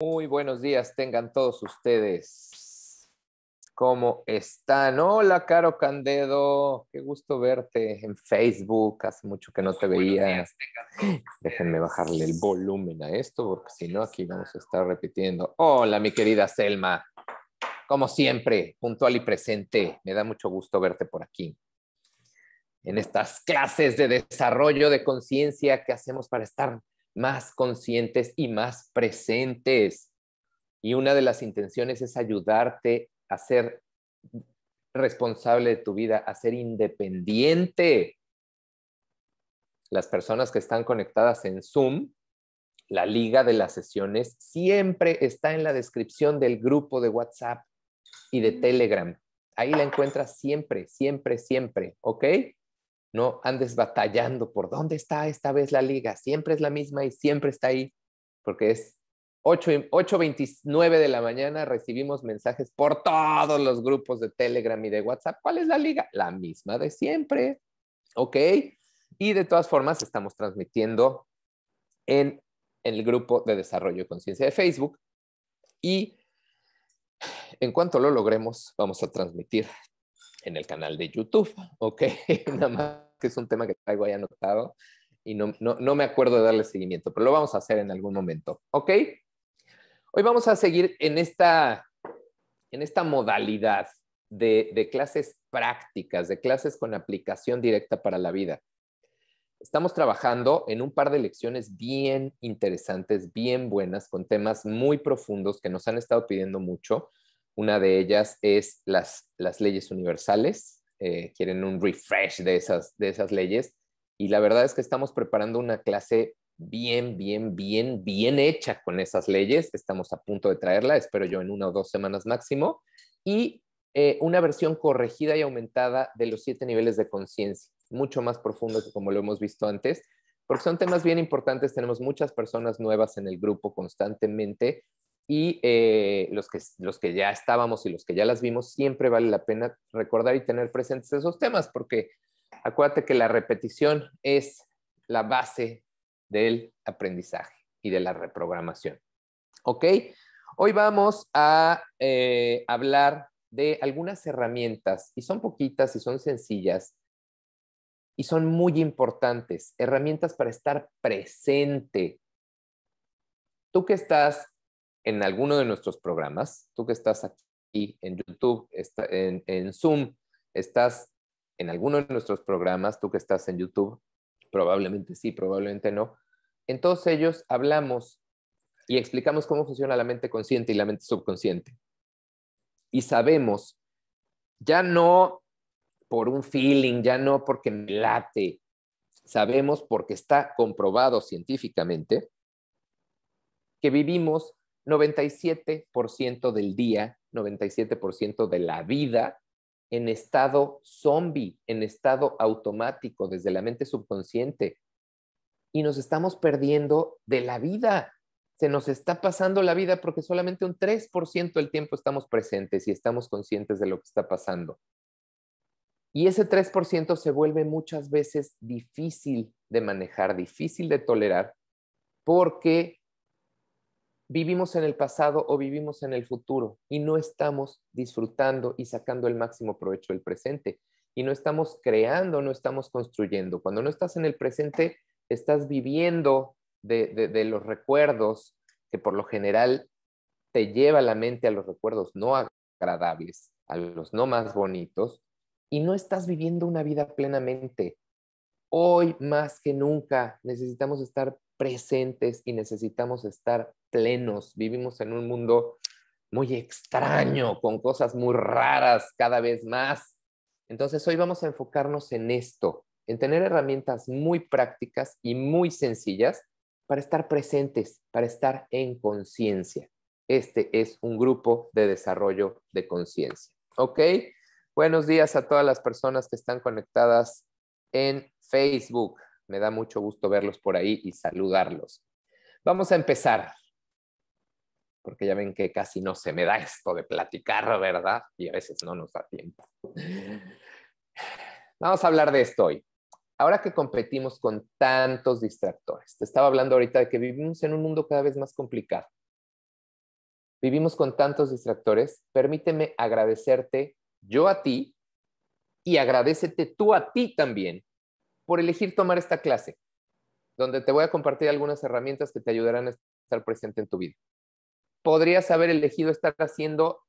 Muy buenos días, tengan todos ustedes. ¿Cómo están? Hola, Caro Candedo. Qué gusto verte en Facebook. Hace mucho que no te veía. Déjenme bajarle el volumen a esto, porque si no, aquí vamos a estar repitiendo. Hola, mi querida Selma. Como siempre, puntual y presente. Me da mucho gusto verte por aquí. En estas clases de desarrollo de conciencia que hacemos para estar más conscientes y más presentes. Y una de las intenciones es ayudarte a ser responsable de tu vida, a ser independiente. Las personas que están conectadas en Zoom, la liga de las sesiones siempre está en la descripción del grupo de WhatsApp y de mm. Telegram. Ahí la encuentras siempre, siempre, siempre, ¿ok? no andes batallando por dónde está esta vez la liga. Siempre es la misma y siempre está ahí, porque es 8.29 de la mañana, recibimos mensajes por todos los grupos de Telegram y de WhatsApp. ¿Cuál es la liga? La misma de siempre. ¿Ok? Y de todas formas, estamos transmitiendo en, el grupo de desarrollo y conciencia de Facebook. Y en cuanto lo logremos, vamos a transmitir en el canal de YouTube, ¿ok? Nada más que es un tema que traigo ahí anotado y no, me acuerdo de darle seguimiento, pero lo vamos a hacer en algún momento. ¿Ok? Hoy vamos a seguir en esta, en esta modalidad de, de clases prácticas, de clases con aplicación directa para la vida. Estamos trabajando en un par de lecciones bien interesantes, bien buenas, con temas muy profundos que nos han estado pidiendo mucho. Una de ellas es las, las leyes universales, eh, quieren un refresh de esas, de esas leyes. Y la verdad es que estamos preparando una clase bien, bien, bien, bien hecha con esas leyes. Estamos a punto de traerla, espero yo en una o dos semanas máximo. Y eh, una versión corregida y aumentada de los siete niveles de conciencia, mucho más profundo que como lo hemos visto antes, porque son temas bien importantes. Tenemos muchas personas nuevas en el grupo constantemente y eh, los, que, los que ya estábamos y los que ya las vimos, siempre vale la pena recordar y tener presentes esos temas, porque acuérdate que la repetición es la base del aprendizaje y de la reprogramación. ¿Ok? Hoy vamos a eh, hablar de algunas herramientas, y son poquitas y son sencillas, y son muy importantes, herramientas para estar presente. Tú que estás en alguno de nuestros programas, tú que estás aquí en YouTube, en, en Zoom, estás en alguno de nuestros programas, tú que estás en YouTube, probablemente sí, probablemente no, en todos ellos hablamos y explicamos cómo funciona la mente consciente y la mente subconsciente. Y sabemos, ya no por un feeling, ya no porque me late, sabemos porque está comprobado científicamente que vivimos 97% del día, 97% de la vida en estado zombie, en estado automático, desde la mente subconsciente. Y nos estamos perdiendo de la vida. Se nos está pasando la vida porque solamente un 3% del tiempo estamos presentes y estamos conscientes de lo que está pasando. Y ese 3% se vuelve muchas veces difícil de manejar, difícil de tolerar, porque vivimos en el pasado o vivimos en el futuro y no estamos disfrutando y sacando el máximo provecho del presente y no estamos creando, no estamos construyendo. Cuando no estás en el presente, estás viviendo de, los recuerdos que por lo general te lleva la mente a los recuerdos no agradables, a los no más bonitos, y no estás viviendo una vida plenamente. Hoy más que nunca necesitamos estar presentes y necesitamos estar plenos. Vivimos en un mundo muy extraño, con cosas muy raras cada vez más. Entonces hoy vamos a enfocarnos en esto, en tener herramientas muy prácticas y muy sencillas para estar presentes, para estar en conciencia. Este es un grupo de desarrollo de conciencia. ¿Ok? Buenos días a todas las personas que están conectadas en Facebook. Me da mucho gusto verlos por ahí y saludarlos. Vamos a empezar, porque ya ven que casi no se me da esto de platicar, ¿verdad? Y a veces no nos da tiempo. Vamos a hablar de esto hoy. Ahora que competimos con tantos distractores, te estaba hablando ahorita de que vivimos en un mundo cada vez más complicado. Vivimos con tantos distractores. Permíteme agradecerte yo a ti y agradecete tú a ti también por elegir tomar esta clase, donde te voy a compartir algunas herramientas que te ayudarán a estar presente en tu vida. Podrías haber elegido estar haciendo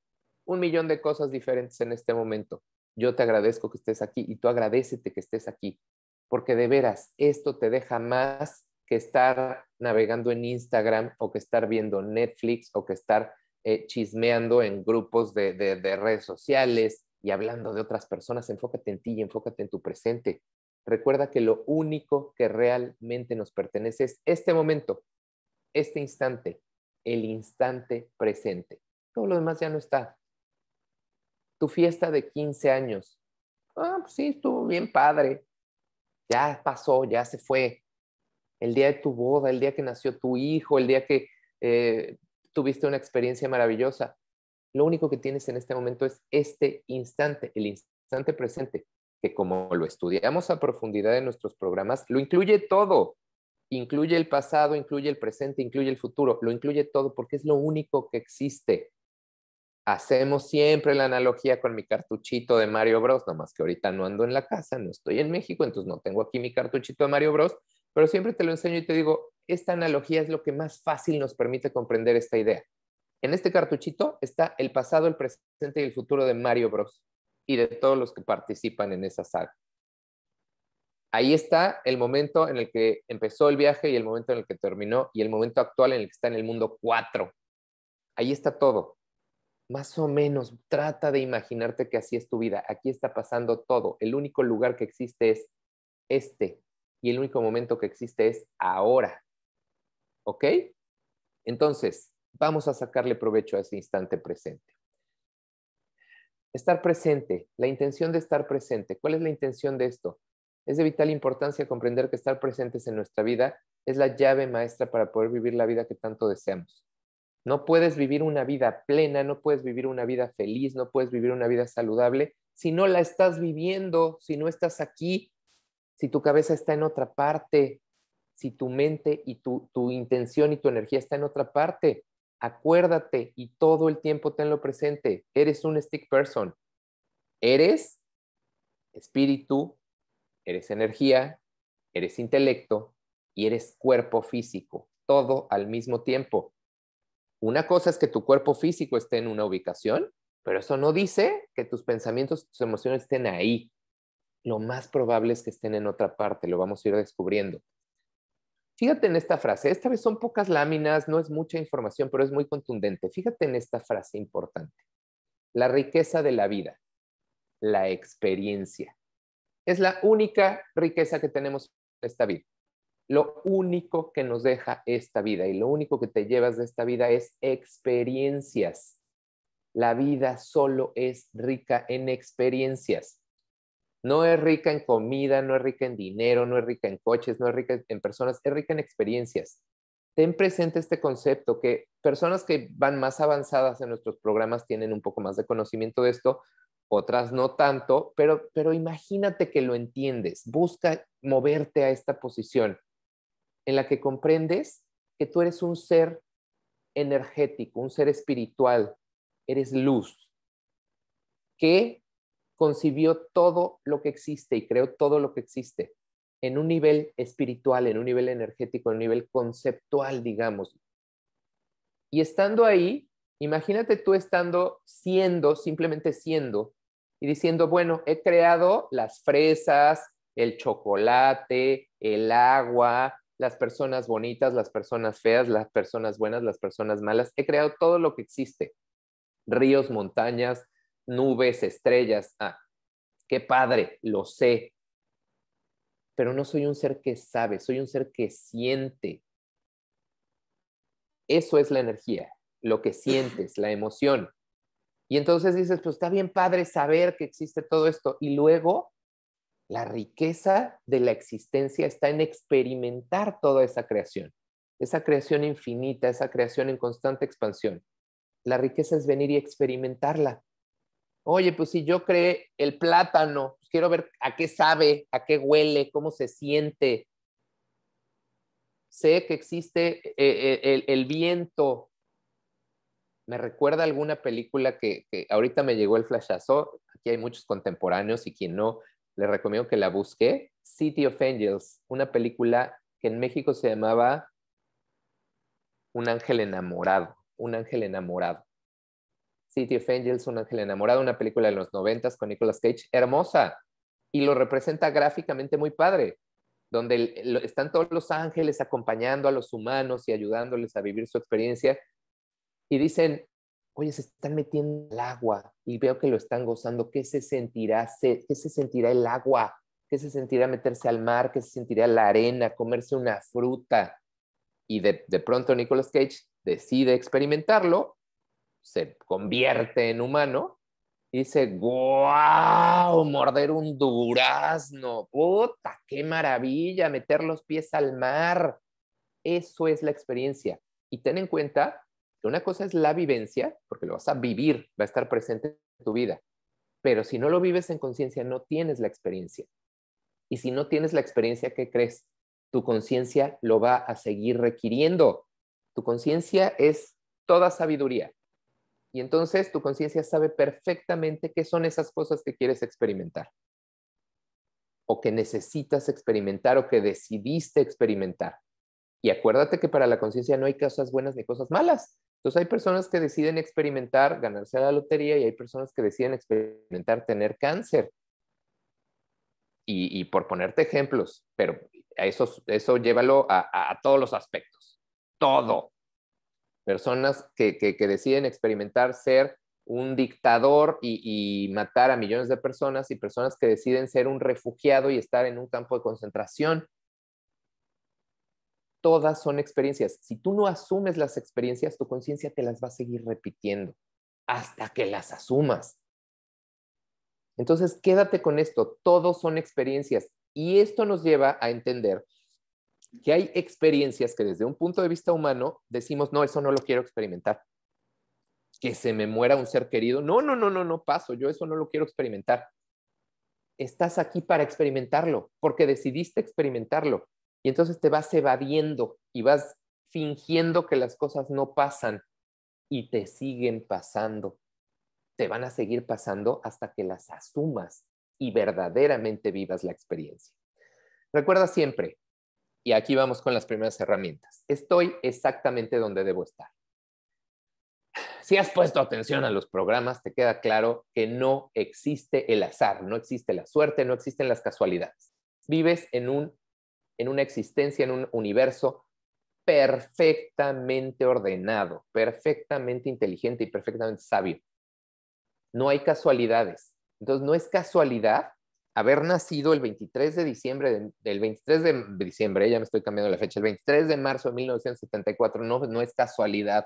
un millón de cosas diferentes en este momento. Yo te agradezco que estés aquí y tú agradecete que estés aquí, porque de veras, esto te deja más que estar navegando en Instagram o que estar viendo Netflix o que estar eh, chismeando en grupos de, de redes sociales y hablando de otras personas. Enfócate en ti y enfócate en tu presente. Recuerda que lo único que realmente nos pertenece es este momento, este instante, el instante presente. Todo lo demás ya no está. Tu fiesta de 15 años. Ah, pues sí, estuvo bien padre. Ya pasó, ya se fue. El día de tu boda, el día que nació tu hijo, el día que eh, tuviste una experiencia maravillosa. Lo único que tienes en este momento es este instante, el instante presente que como lo estudiamos a profundidad en nuestros programas, lo incluye todo. Incluye el pasado, incluye el presente, incluye el futuro, lo incluye todo porque es lo único que existe. Hacemos siempre la analogía con mi cartuchito de Mario Bros, nomás que ahorita no ando en la casa, no estoy en México, entonces no tengo aquí mi cartuchito de Mario Bros, pero siempre te lo enseño y te digo, esta analogía es lo que más fácil nos permite comprender esta idea. En este cartuchito está el pasado, el presente y el futuro de Mario Bros y de todos los que participan en esa saga. Ahí está el momento en el que empezó el viaje y el momento en el que terminó y el momento actual en el que está en el mundo 4. Ahí está todo. Más o menos, trata de imaginarte que así es tu vida. Aquí está pasando todo. El único lugar que existe es este y el único momento que existe es ahora. ¿Ok? Entonces, vamos a sacarle provecho a ese instante presente. Estar presente, la intención de estar presente. ¿Cuál es la intención de esto? Es de vital importancia comprender que estar presentes en nuestra vida es la llave maestra para poder vivir la vida que tanto deseamos. No puedes vivir una vida plena, no puedes vivir una vida feliz, no puedes vivir una vida saludable si no la estás viviendo, si no estás aquí, si tu cabeza está en otra parte, si tu mente y tu, tu intención y tu energía está en otra parte acuérdate y todo el tiempo tenlo presente, eres un stick person, eres espíritu, eres energía, eres intelecto y eres cuerpo físico, todo al mismo tiempo. Una cosa es que tu cuerpo físico esté en una ubicación, pero eso no dice que tus pensamientos, tus emociones estén ahí. Lo más probable es que estén en otra parte, lo vamos a ir descubriendo. Fíjate en esta frase, esta vez son pocas láminas, no es mucha información, pero es muy contundente. Fíjate en esta frase importante. La riqueza de la vida, la experiencia. Es la única riqueza que tenemos en esta vida. Lo único que nos deja esta vida y lo único que te llevas de esta vida es experiencias. La vida solo es rica en experiencias. No es rica en comida, no es rica en dinero, no es rica en coches, no es rica en personas, es rica en experiencias. Ten presente este concepto que personas que van más avanzadas en nuestros programas tienen un poco más de conocimiento de esto, otras no tanto, pero, pero imagínate que lo entiendes. Busca moverte a esta posición en la que comprendes que tú eres un ser energético, un ser espiritual, eres luz, que concibió todo lo que existe y creó todo lo que existe en un nivel espiritual, en un nivel energético, en un nivel conceptual, digamos. Y estando ahí, imagínate tú estando siendo, simplemente siendo, y diciendo, bueno, he creado las fresas, el chocolate, el agua, las personas bonitas, las personas feas, las personas buenas, las personas malas. He creado todo lo que existe. Ríos, montañas, nubes, estrellas. Ah, qué padre, lo sé. Pero no soy un ser que sabe, soy un ser que siente. Eso es la energía, lo que sientes, la emoción. Y entonces dices, pues está bien padre saber que existe todo esto. Y luego, la riqueza de la existencia está en experimentar toda esa creación, esa creación infinita, esa creación en constante expansión. La riqueza es venir y experimentarla. Oye, pues si yo creé el plátano, pues quiero ver a qué sabe, a qué huele, cómo se siente. Sé que existe eh, eh, el, viento. Me recuerda alguna película que, ahorita me llegó el flashazo. Aquí hay muchos contemporáneos y quien no, le recomiendo que la busque. City of Angels, una película que en México se llamaba Un ángel enamorado, un ángel enamorado. City of Angels, Un Ángel Enamorado, una película de los noventas con Nicolas Cage, hermosa, y lo representa gráficamente muy padre, donde están todos los ángeles acompañando a los humanos y ayudándoles a vivir su experiencia, y dicen, oye, se están metiendo el agua y veo que lo están gozando, ¿qué se sentirá? se sentirá el agua? ¿Qué se sentirá meterse al mar? ¿Qué se sentirá la arena? ¿Comerse una fruta? Y de, de pronto Nicolas Cage decide experimentarlo se convierte en humano y dice, ¡guau! Morder un durazno, puta, qué maravilla, meter los pies al mar. Eso es la experiencia. Y ten en cuenta que una cosa es la vivencia, porque lo vas a vivir, va a estar presente en tu vida. Pero si no lo vives en conciencia, no tienes la experiencia. Y si no tienes la experiencia, ¿qué crees? Tu conciencia lo va a seguir requiriendo. Tu conciencia es toda sabiduría. Y entonces tu conciencia sabe perfectamente qué son esas cosas que quieres experimentar o que necesitas experimentar o que decidiste experimentar. Y acuérdate que para la conciencia no hay cosas buenas ni cosas malas. Entonces hay personas que deciden experimentar ganarse la lotería y hay personas que deciden experimentar tener cáncer. Y, por ponerte ejemplos, pero eso, eso llévalo a todos los aspectos. Todo, personas que, deciden experimentar ser un dictador y, y, matar a millones de personas y personas que deciden ser un refugiado y estar en un campo de concentración. Todas son experiencias. Si tú no asumes las experiencias, tu conciencia te las va a seguir repitiendo hasta que las asumas. Entonces, quédate con esto. Todos son experiencias. Y esto nos lleva a entender que hay experiencias que desde un punto de vista humano decimos, no, eso no lo quiero experimentar. Que se me muera un ser querido, no, no, no, no, no paso, yo eso no lo quiero experimentar. Estás aquí para experimentarlo, porque decidiste experimentarlo. Y entonces te vas evadiendo y vas fingiendo que las cosas no pasan y te siguen pasando. Te van a seguir pasando hasta que las asumas y verdaderamente vivas la experiencia. Recuerda siempre, y aquí vamos con las primeras herramientas. Estoy exactamente donde debo estar. Si has puesto atención a los programas, te queda claro que no existe el azar, no existe la suerte, no existen las casualidades. Vives en, en una existencia, en un universo perfectamente ordenado, perfectamente inteligente y perfectamente sabio. No hay casualidades. Entonces, no es casualidad haber nacido el 23 de diciembre, del 23 de diciembre, ya me estoy cambiando la fecha, el 23 de marzo de 1974, no, no es casualidad.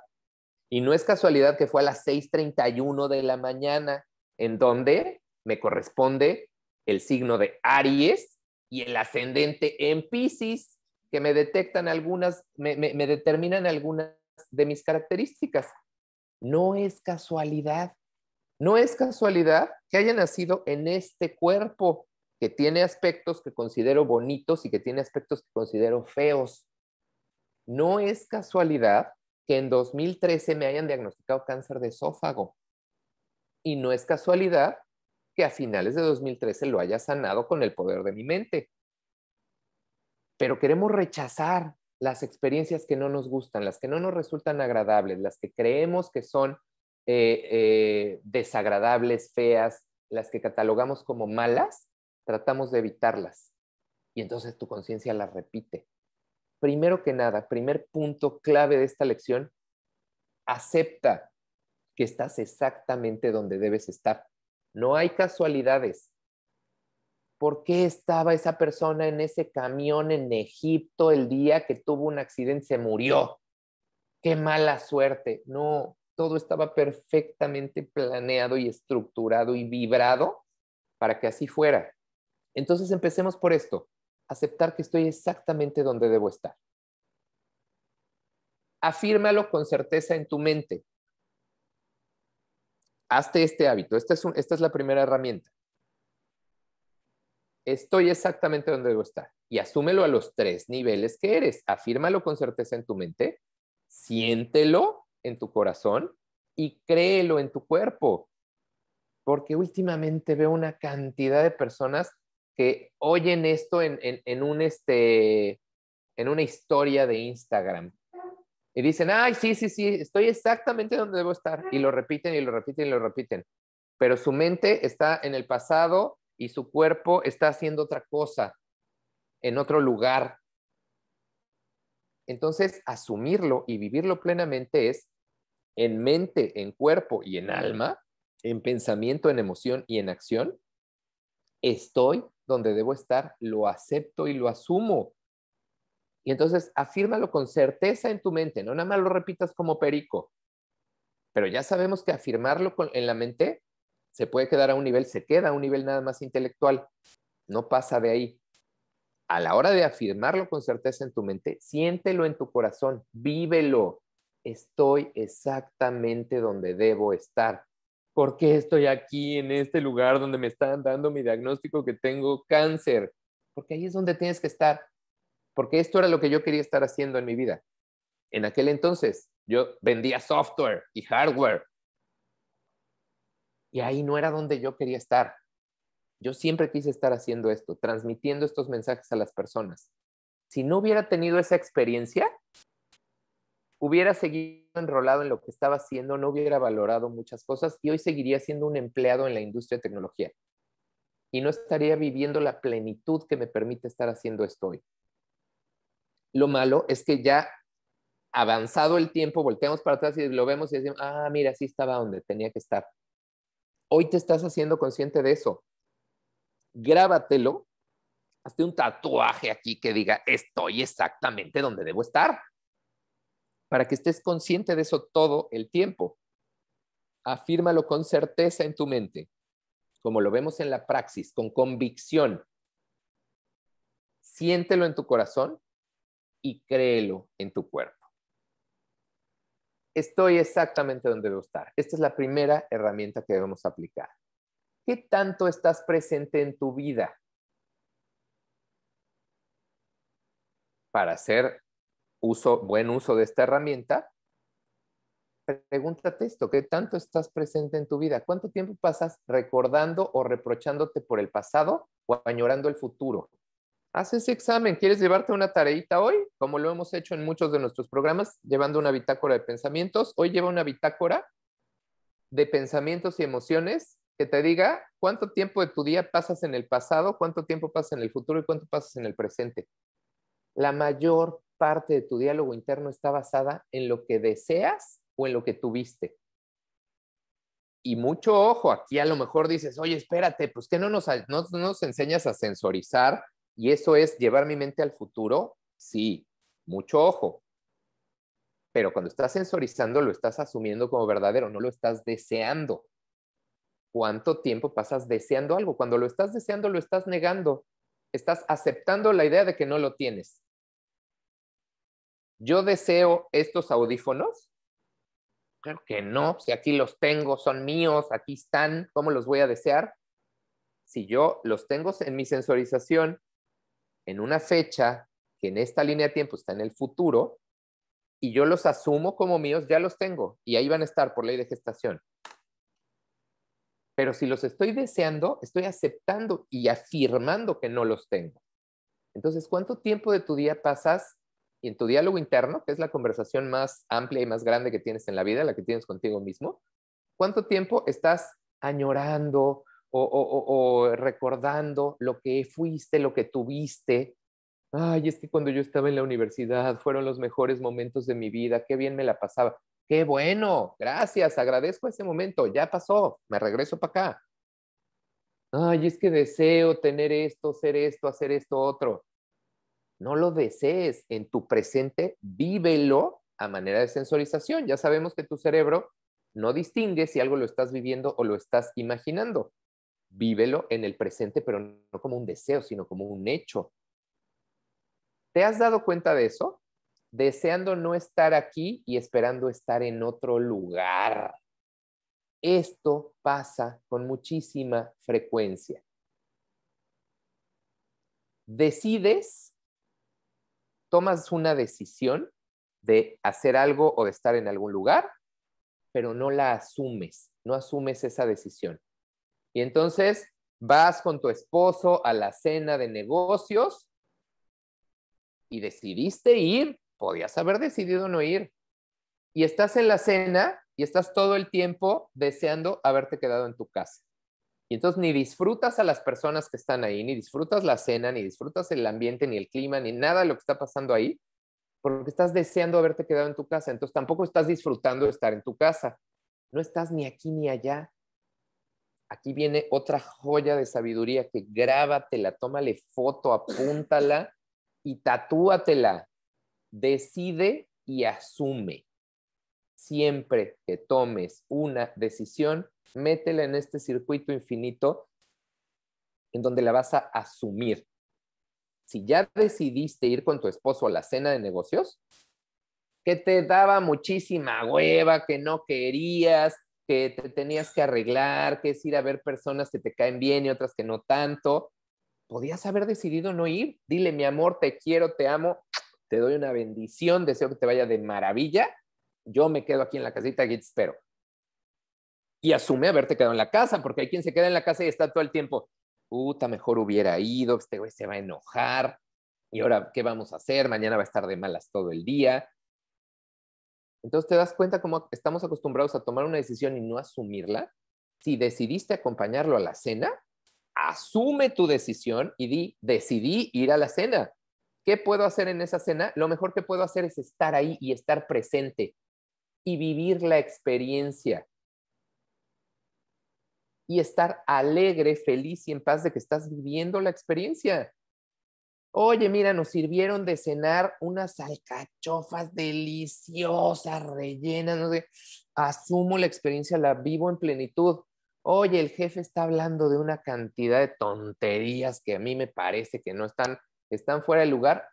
Y no es casualidad que fue a las 6.31 de la mañana, en donde me corresponde el signo de Aries y el ascendente en Pisces, que me detectan algunas, me, me determinan algunas de mis características. No es casualidad. No es casualidad que haya nacido en este cuerpo que tiene aspectos que considero bonitos y que tiene aspectos que considero feos. No es casualidad que en 2013 me hayan diagnosticado cáncer de esófago. Y no es casualidad que a finales de 2013 lo haya sanado con el poder de mi mente. Pero queremos rechazar las experiencias que no nos gustan, las que no nos resultan agradables, las que creemos que son eh, eh, desagradables, feas, las que catalogamos como malas, tratamos de evitarlas. Y entonces tu conciencia las repite. Primero que nada, primer punto clave de esta lección, acepta que estás exactamente donde debes estar. No hay casualidades. ¿Por qué estaba esa persona en ese camión en Egipto el día que tuvo un accidente? Se murió. Qué mala suerte. No, todo estaba perfectamente planeado y estructurado y vibrado para que así fuera. Entonces empecemos por esto, aceptar que estoy exactamente donde debo estar. Afírmalo con certeza en tu mente. Hazte este hábito. Esta es, la primera herramienta. Estoy exactamente donde debo estar. Y asúmelo a los tres niveles que eres. Afírmalo con certeza en tu mente. Siéntelo en tu corazón y créelo en tu cuerpo. Porque últimamente veo una cantidad de personas que oyen esto en, en, en un este, en una historia de Instagram. Y dicen, ay, sí, sí, sí, estoy exactamente donde debo estar. Y lo repiten y lo repiten y lo repiten. Pero su mente está en el pasado y su cuerpo está haciendo otra cosa, en otro lugar. Entonces, asumirlo y vivirlo plenamente es en mente, en cuerpo y en alma, en pensamiento, en emoción y en acción, estoy donde debo estar, lo acepto y lo asumo. Y entonces afírmalo con certeza en tu mente, no nada más lo repitas como perico. Pero ya sabemos que afirmarlo en la mente se puede quedar a un nivel, se queda a un nivel nada más intelectual, no pasa de ahí. A la hora de afirmarlo con certeza en tu mente, siéntelo en tu corazón, vívelo, estoy exactamente donde debo estar. ¿Por qué estoy aquí en este lugar donde me están dando mi diagnóstico que tengo cáncer? Porque ahí es donde tienes que estar. Porque esto era lo que yo quería estar haciendo en mi vida. En aquel entonces yo vendía software y hardware. Y ahí no era donde yo quería estar. Yo siempre quise estar haciendo esto, transmitiendo estos mensajes a las personas. Si no hubiera tenido esa experiencia, hubiera seguido enrolado en lo que estaba haciendo, no hubiera valorado muchas cosas y hoy seguiría siendo un empleado en la industria de tecnología. Y no estaría viviendo la plenitud que me permite estar haciendo esto hoy. Lo malo es que ya avanzado el tiempo, volteamos para atrás y lo vemos y decimos, ah, mira, así estaba donde tenía que estar. Hoy te estás haciendo consciente de eso. Grábatelo, hazte un tatuaje aquí que diga, estoy exactamente donde debo estar para que estés consciente de eso todo el tiempo. Afírmalo con certeza en tu mente, como lo vemos en la praxis, con convicción. Siéntelo en tu corazón y créelo en tu cuerpo. Estoy exactamente donde debo estar. Esta es la primera herramienta que debemos aplicar. ¿Qué tanto estás presente en tu vida? Para ser uso, buen uso de esta herramienta, pregúntate esto, ¿qué tanto estás presente en tu vida? ¿Cuánto tiempo pasas recordando o reprochándote por el pasado o añorando el futuro? Haz ese examen, ¿quieres llevarte una tareita hoy? Como lo hemos hecho en muchos de nuestros programas, llevando una bitácora de pensamientos. Hoy lleva una bitácora de pensamientos y emociones que te diga cuánto tiempo de tu día pasas en el pasado, cuánto tiempo pasas en el futuro y cuánto pasas en el presente. La mayor parte de tu diálogo interno está basada en lo que deseas o en lo que tuviste. Y mucho ojo, aquí a lo mejor dices, oye, espérate, pues que no nos, nos enseñas a sensorizar y eso es llevar mi mente al futuro. Sí, mucho ojo. Pero cuando estás sensorizando, lo estás asumiendo como verdadero, no lo estás deseando. ¿Cuánto tiempo pasas deseando algo? Cuando lo estás deseando, lo estás negando. Estás aceptando la idea de que no lo tienes. ¿Yo deseo estos audífonos? Claro que no, si aquí los tengo, son míos, aquí están, ¿cómo los voy a desear? Si yo los tengo en mi sensorización en una fecha que en esta línea de tiempo está en el futuro y yo los asumo como míos, ya los tengo y ahí van a estar por ley de gestación. Pero si los estoy deseando, estoy aceptando y afirmando que no los tengo. Entonces, ¿cuánto tiempo de tu día pasas y en tu diálogo interno, que es la conversación más amplia y más grande que tienes en la vida, la que tienes contigo mismo, ¿cuánto tiempo estás añorando o, recordando lo que fuiste, lo que tuviste? Ay, es que cuando yo estaba en la universidad fueron los mejores momentos de mi vida, qué bien me la pasaba. Qué bueno, gracias, agradezco ese momento, ya pasó, me regreso para acá. Ay, es que deseo tener esto, ser esto, hacer esto, otro no lo desees, en tu presente vívelo a manera de sensorización. Ya sabemos que tu cerebro no distingue si algo lo estás viviendo o lo estás imaginando. Vívelo en el presente, pero no como un deseo, sino como un hecho. ¿Te has dado cuenta de eso? Deseando no estar aquí y esperando estar en otro lugar. Esto pasa con muchísima frecuencia. Decides tomas una decisión de hacer algo o de estar en algún lugar, pero no la asumes, no asumes esa decisión. Y entonces vas con tu esposo a la cena de negocios y decidiste ir, podías haber decidido no ir. Y estás en la cena y estás todo el tiempo deseando haberte quedado en tu casa entonces ni disfrutas a las personas que están ahí, ni disfrutas la cena, ni disfrutas el ambiente, ni el clima, ni nada de lo que está pasando ahí, porque estás deseando haberte quedado en tu casa. Entonces tampoco estás disfrutando de estar en tu casa. No estás ni aquí ni allá. Aquí viene otra joya de sabiduría que grábatela, tómale foto, apúntala y tatúatela. Decide y asume. Siempre que tomes una decisión, métela en este circuito infinito en donde la vas a asumir. Si ya decidiste ir con tu esposo a la cena de negocios, que te daba muchísima hueva, que no querías, que te tenías que arreglar, que es ir a ver personas que te caen bien y otras que no tanto, podías haber decidido no ir. Dile, mi amor, te quiero, te amo, te doy una bendición, deseo que te vaya de maravilla. Yo me quedo aquí en la casita, y te espero y asume haberte quedado en la casa, porque hay quien se queda en la casa y está todo el tiempo, puta, mejor hubiera ido, este güey se va a enojar, y ahora, ¿qué vamos a hacer? Mañana va a estar de malas todo el día. Entonces te das cuenta cómo estamos acostumbrados a tomar una decisión y no asumirla. Si decidiste acompañarlo a la cena, asume tu decisión y di, decidí ir a la cena. ¿Qué puedo hacer en esa cena? Lo mejor que puedo hacer es estar ahí y estar presente y vivir la experiencia y estar alegre, feliz y en paz de que estás viviendo la experiencia. Oye, mira, nos sirvieron de cenar unas alcachofas deliciosas, rellenas, no sé. Asumo la experiencia, la vivo en plenitud. Oye, el jefe está hablando de una cantidad de tonterías que a mí me parece que no están, están fuera de lugar.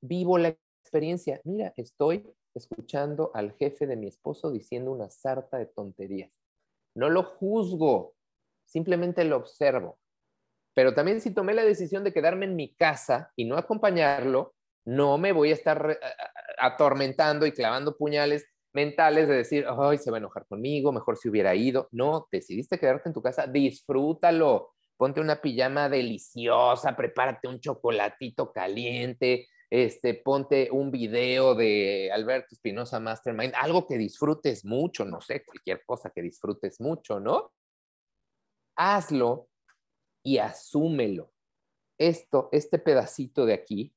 vivo la experiencia. Mira, estoy escuchando al jefe de mi esposo diciendo una sarta de tonterías. No lo juzgo, simplemente lo observo. Pero también si tomé la decisión de quedarme en mi casa y no acompañarlo, no me voy a estar eh, atormentando y clavando puñales mentales de decir, ay, se va a enojar conmigo, mejor si hubiera ido. No, decidiste quedarte en tu casa, disfrútalo, ponte una pijama deliciosa, prepárate un chocolatito caliente, este, ponte un video de Alberto Espinosa Mastermind, algo que disfrutes mucho, no sé, cualquier cosa que disfrutes mucho, ¿no? hazlo y asúmelo. Esto, este pedacito de aquí,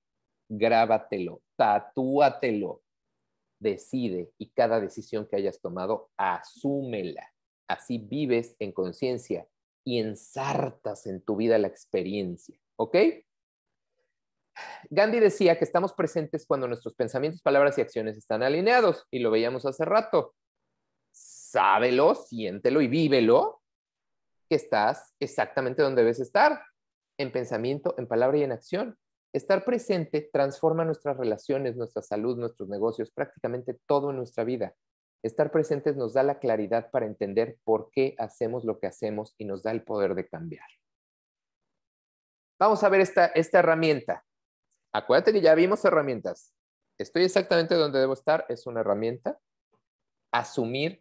grábatelo, tatúatelo, decide y cada decisión que hayas tomado, asúmela. Así vives en conciencia y ensartas en tu vida la experiencia, ¿ok? Gandhi decía que estamos presentes cuando nuestros pensamientos, palabras y acciones están alineados, y lo veíamos hace rato. Sábelo, siéntelo y vívelo, que estás exactamente donde debes estar, en pensamiento, en palabra y en acción. Estar presente transforma nuestras relaciones, nuestra salud, nuestros negocios, prácticamente todo en nuestra vida. Estar presentes nos da la claridad para entender por qué hacemos lo que hacemos y nos da el poder de cambiar. Vamos a ver esta, esta herramienta. Acuérdate que ya vimos herramientas. Estoy exactamente donde debo estar, es una herramienta. Asumir,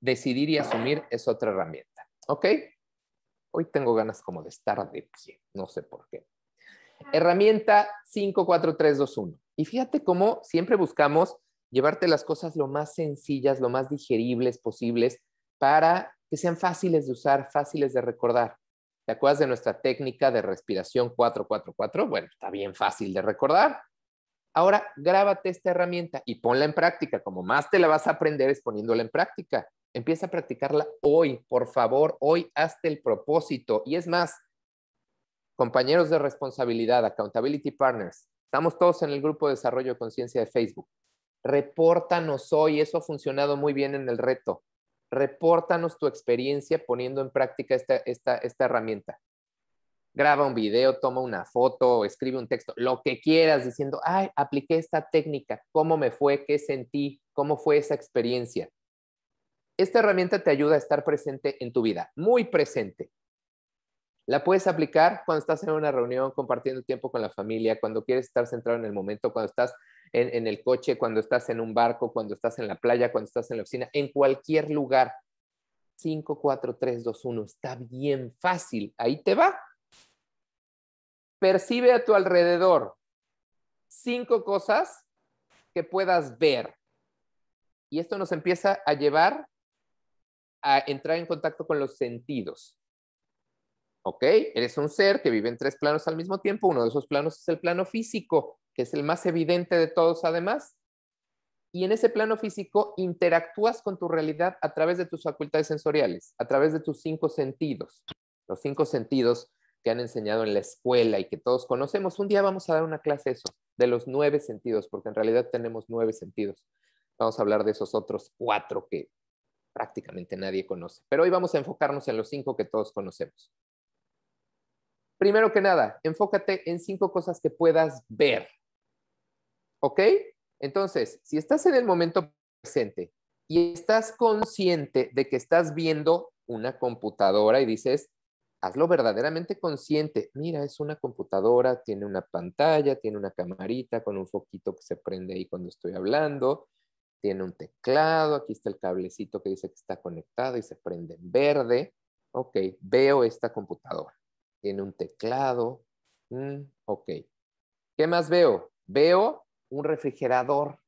decidir y asumir es otra herramienta. ¿Ok? Hoy tengo ganas como de estar de pie, no sé por qué. Herramienta 54321. Y fíjate cómo siempre buscamos llevarte las cosas lo más sencillas, lo más digeribles posibles para que sean fáciles de usar, fáciles de recordar. ¿Te acuerdas de nuestra técnica de respiración 444? Bueno, está bien fácil de recordar. Ahora grábate esta herramienta y ponla en práctica. Como más te la vas a aprender es poniéndola en práctica. Empieza a practicarla hoy, por favor, hoy hasta el propósito. Y es más, compañeros de responsabilidad, accountability partners, estamos todos en el grupo de desarrollo de conciencia de Facebook. Repórtanos hoy, eso ha funcionado muy bien en el reto. Repórtanos tu experiencia poniendo en práctica esta, esta herramienta. Graba un video, toma una foto, escribe un texto, lo que quieras diciendo, ay, apliqué esta técnica, cómo me fue, qué sentí, cómo fue esa experiencia esta herramienta te ayuda a estar presente en tu vida, muy presente. La puedes aplicar cuando estás en una reunión, compartiendo tiempo con la familia, cuando quieres estar centrado en el momento, cuando estás en, el coche, cuando estás en un barco, cuando estás en la playa, cuando estás en la oficina, en cualquier lugar. 5, 4, 3, 2, 1. Está bien fácil. Ahí te va. Percibe a tu alrededor cinco cosas que puedas ver. Y esto nos empieza a llevar a entrar en contacto con los sentidos. ¿Ok? Eres un ser que vive en tres planos al mismo tiempo. Uno de esos planos es el plano físico, que es el más evidente de todos además. Y en ese plano físico interactúas con tu realidad a través de tus facultades sensoriales, a través de tus cinco sentidos. Los cinco sentidos que han enseñado en la escuela y que todos conocemos. Un día vamos a dar una clase eso, de los nueve sentidos, porque en realidad tenemos nueve sentidos. Vamos a hablar de esos otros cuatro que prácticamente nadie conoce. Pero hoy vamos a enfocarnos en los cinco que todos conocemos. Primero que nada, enfócate en cinco cosas que puedas ver. ¿Ok? Entonces, si estás en el momento presente y estás consciente de que estás viendo una computadora y dices, hazlo verdaderamente consciente. Mira, es una computadora, tiene una pantalla, tiene una camarita con un foquito que se prende ahí cuando estoy hablando, tiene un teclado, aquí está el cablecito que dice que está conectado y se prende en verde. Ok, veo esta computadora. Tiene un teclado. Mm, ok. ¿Qué más veo? Veo un refrigerador.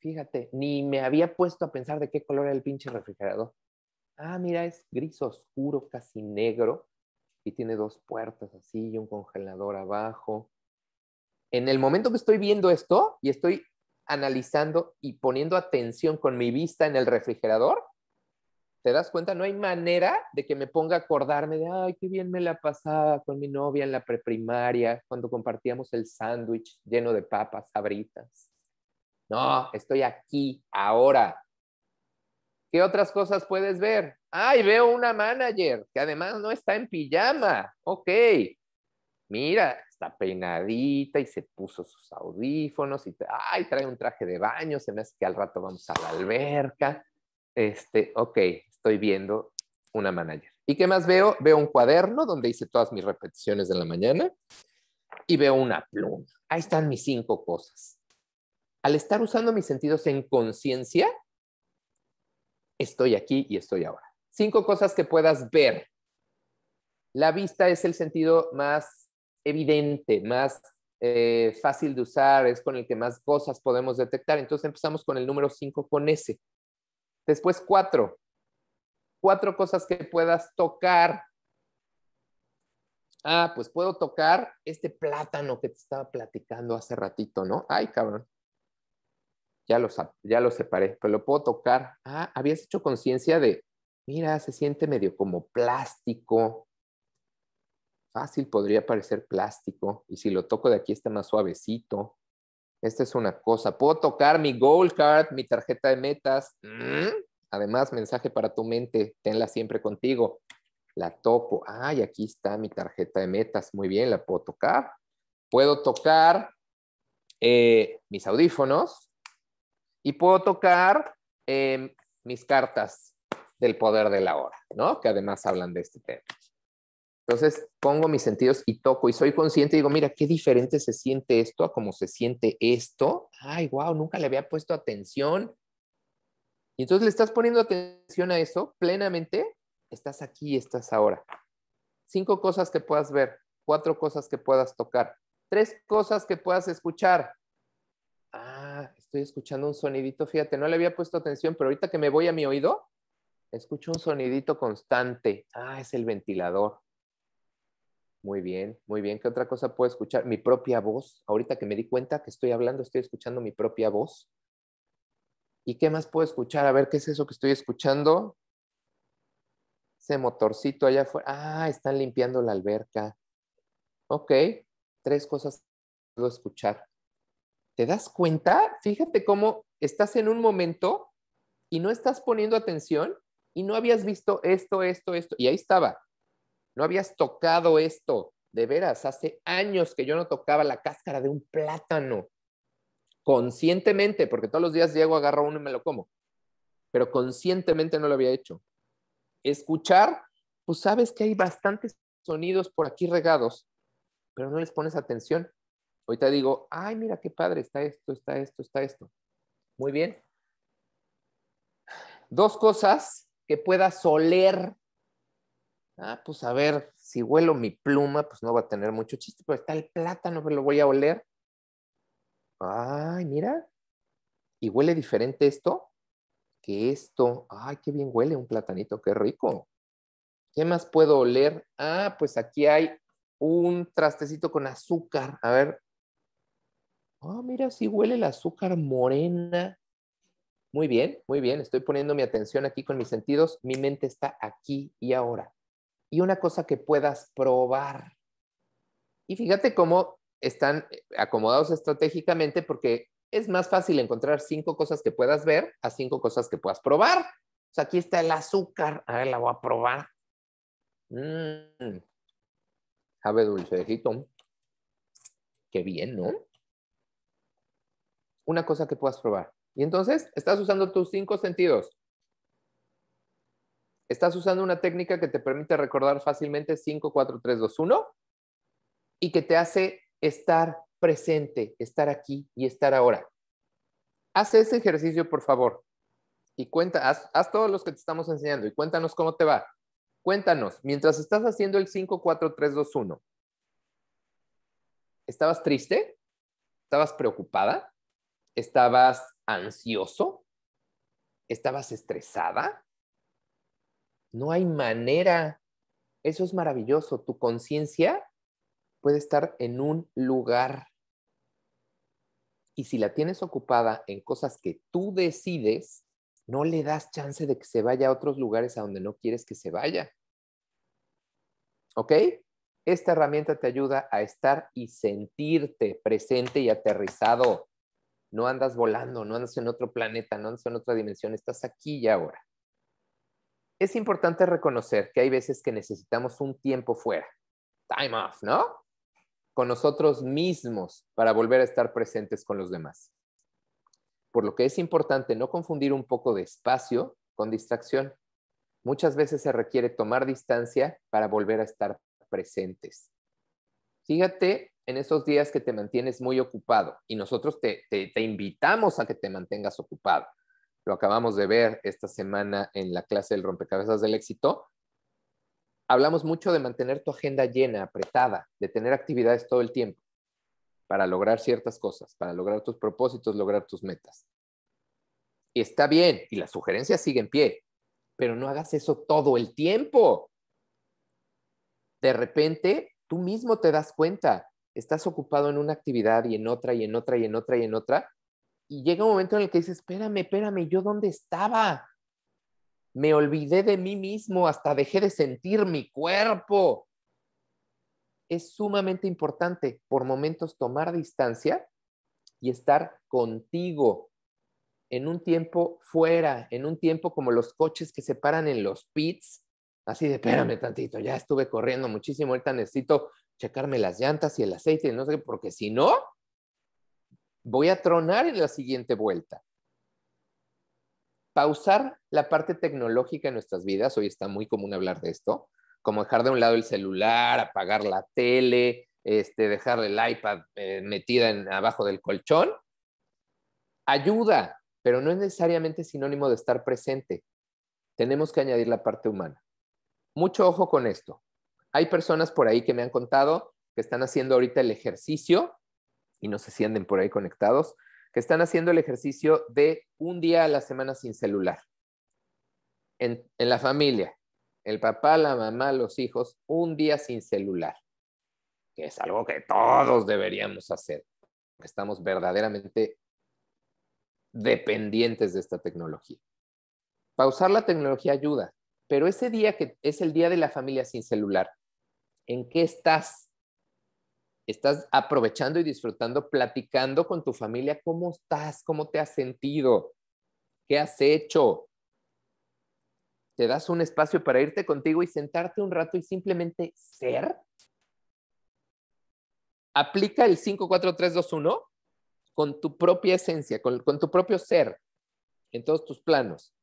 Fíjate, ni me había puesto a pensar de qué color era el pinche refrigerador. Ah, mira, es gris oscuro, casi negro. Y tiene dos puertas así y un congelador abajo. En el momento que estoy viendo esto y estoy analizando y poniendo atención con mi vista en el refrigerador, ¿te das cuenta? No hay manera de que me ponga a acordarme de, ay, qué bien me la pasaba con mi novia en la preprimaria, cuando compartíamos el sándwich lleno de papas, sabritas. No, estoy aquí, ahora. ¿Qué otras cosas puedes ver? Ay, veo una manager que además no está en pijama. Ok, mira, está peinadita y se puso sus audífonos y, ay, trae un traje de baño, se me hace que al rato vamos a la alberca. Este, ok, estoy viendo una manager. ¿Y qué más veo? Veo un cuaderno donde hice todas mis repeticiones de la mañana y veo una pluma. Ahí están mis cinco cosas. Al estar usando mis sentidos en conciencia, estoy aquí y estoy ahora. Cinco cosas que puedas ver. La vista es el sentido más evidente, más eh, fácil de usar, es con el que más cosas podemos detectar. Entonces empezamos con el número 5 con ese. Después cuatro. Cuatro cosas que puedas tocar. Ah, pues puedo tocar este plátano que te estaba platicando hace ratito, ¿no? Ay, cabrón. Ya lo, ya lo separé, pero lo puedo tocar. Ah, habías hecho conciencia de, mira, se siente medio como plástico, fácil podría parecer plástico y si lo toco de aquí está más suavecito. Esta es una cosa. Puedo tocar mi goal card, mi tarjeta de metas. Mm. Además, mensaje para tu mente, tenla siempre contigo. La toco. Ay, aquí está mi tarjeta de metas. Muy bien, la puedo tocar. Puedo tocar eh, mis audífonos y puedo tocar eh, mis cartas del poder de la hora, ¿no? Que además hablan de este tema. Entonces pongo mis sentidos y toco y soy consciente y digo, mira, qué diferente se siente esto a cómo se siente esto. Ay, wow, nunca le había puesto atención. Y entonces le estás poniendo atención a eso plenamente. Estás aquí, estás ahora. Cinco cosas que puedas ver, cuatro cosas que puedas tocar, tres cosas que puedas escuchar. Ah, estoy escuchando un sonidito, fíjate, no le había puesto atención, pero ahorita que me voy a mi oído, escucho un sonidito constante. Ah, es el ventilador muy bien, muy bien. ¿Qué otra cosa puedo escuchar? Mi propia voz. Ahorita que me di cuenta que estoy hablando, estoy escuchando mi propia voz. ¿Y qué más puedo escuchar? A ver, ¿qué es eso que estoy escuchando? Ese motorcito allá afuera. Ah, están limpiando la alberca. Ok, tres cosas puedo escuchar. ¿Te das cuenta? Fíjate cómo estás en un momento y no estás poniendo atención y no habías visto esto, esto, esto. Y ahí estaba. No habías tocado esto. De veras, hace años que yo no tocaba la cáscara de un plátano. Conscientemente, porque todos los días llego, agarro uno y me lo como. Pero conscientemente no lo había hecho. Escuchar, pues sabes que hay bastantes sonidos por aquí regados, pero no les pones atención. Ahorita digo, ay, mira qué padre, está esto, está esto, está esto. Muy bien. Dos cosas que puedas oler Ah, pues a ver, si huelo mi pluma, pues no va a tener mucho chiste, pero está el plátano, pero lo voy a oler. Ay, mira. Y huele diferente esto que esto. Ay, qué bien huele un platanito, qué rico. ¿Qué más puedo oler? Ah, pues aquí hay un trastecito con azúcar. A ver. Ah, mira, sí huele el azúcar morena. Muy bien, muy bien. Estoy poniendo mi atención aquí con mis sentidos. Mi mente está aquí y ahora y una cosa que puedas probar. Y fíjate cómo están eh, acomodados estratégicamente porque es más fácil encontrar cinco cosas que puedas ver a cinco cosas que puedas probar. O sea, aquí está el azúcar. A ver, la voy a probar. Mmm. Sabe hijito Qué bien, ¿no? Una cosa que puedas probar. Y entonces estás usando tus cinco sentidos estás usando una técnica que te permite recordar fácilmente 5, 4, 3, 2, 1 y que te hace estar presente, estar aquí y estar ahora. Haz ese ejercicio, por favor, y cuenta, haz, todos los que te estamos enseñando y cuéntanos cómo te va. Cuéntanos, mientras estás haciendo el 5, 4, 3, 2, 1, ¿estabas triste? ¿Estabas preocupada? ¿Estabas ansioso? ¿Estabas estresada? No hay manera. Eso es maravilloso. Tu conciencia puede estar en un lugar. Y si la tienes ocupada en cosas que tú decides, no le das chance de que se vaya a otros lugares a donde no quieres que se vaya. ¿Ok? Esta herramienta te ayuda a estar y sentirte presente y aterrizado. No andas volando, no andas en otro planeta, no andas en otra dimensión, estás aquí y ahora es importante reconocer que hay veces que necesitamos un tiempo fuera, time off, ¿no? Con nosotros mismos para volver a estar presentes con los demás. Por lo que es importante no confundir un poco de espacio con distracción. Muchas veces se requiere tomar distancia para volver a estar presentes. Fíjate en esos días que te mantienes muy ocupado y nosotros te, te invitamos a que te mantengas ocupado lo acabamos de ver esta semana en la clase del rompecabezas del éxito, hablamos mucho de mantener tu agenda llena, apretada, de tener actividades todo el tiempo para lograr ciertas cosas, para lograr tus propósitos, lograr tus metas. Y está bien, y la sugerencia sigue en pie, pero no hagas eso todo el tiempo. De repente, tú mismo te das cuenta, estás ocupado en una actividad y en otra y en otra y en otra y en otra, y llega un momento en el que dices, espérame, espérame, ¿yo dónde estaba? Me olvidé de mí mismo, hasta dejé de sentir mi cuerpo. Es sumamente importante por momentos tomar distancia y estar contigo en un tiempo fuera, en un tiempo como los coches que se paran en los pits, así de espérame tantito, ya estuve corriendo muchísimo, ahorita necesito checarme las llantas y el aceite, no sé, porque si no, voy a tronar en la siguiente vuelta. Pausar la parte tecnológica en nuestras vidas, hoy está muy común hablar de esto, como dejar de un lado el celular, apagar la tele, este, dejar el iPad eh, metida en, abajo del colchón, ayuda, pero no es necesariamente sinónimo de estar presente. Tenemos que añadir la parte humana. Mucho ojo con esto. Hay personas por ahí que me han contado que están haciendo ahorita el ejercicio y no se sienten por ahí conectados, que están haciendo el ejercicio de un día a la semana sin celular. En, en la familia, el papá, la mamá, los hijos, un día sin celular, que es algo que todos deberíamos hacer, estamos verdaderamente dependientes de esta tecnología. Pausar la tecnología ayuda, pero ese día que es el día de la familia sin celular, ¿en qué estás? estás aprovechando y disfrutando, platicando con tu familia, cómo estás, cómo te has sentido, qué has hecho. Te das un espacio para irte contigo y sentarte un rato y simplemente ser. Aplica el 54321 con tu propia esencia, con, tu propio ser, en todos tus planos.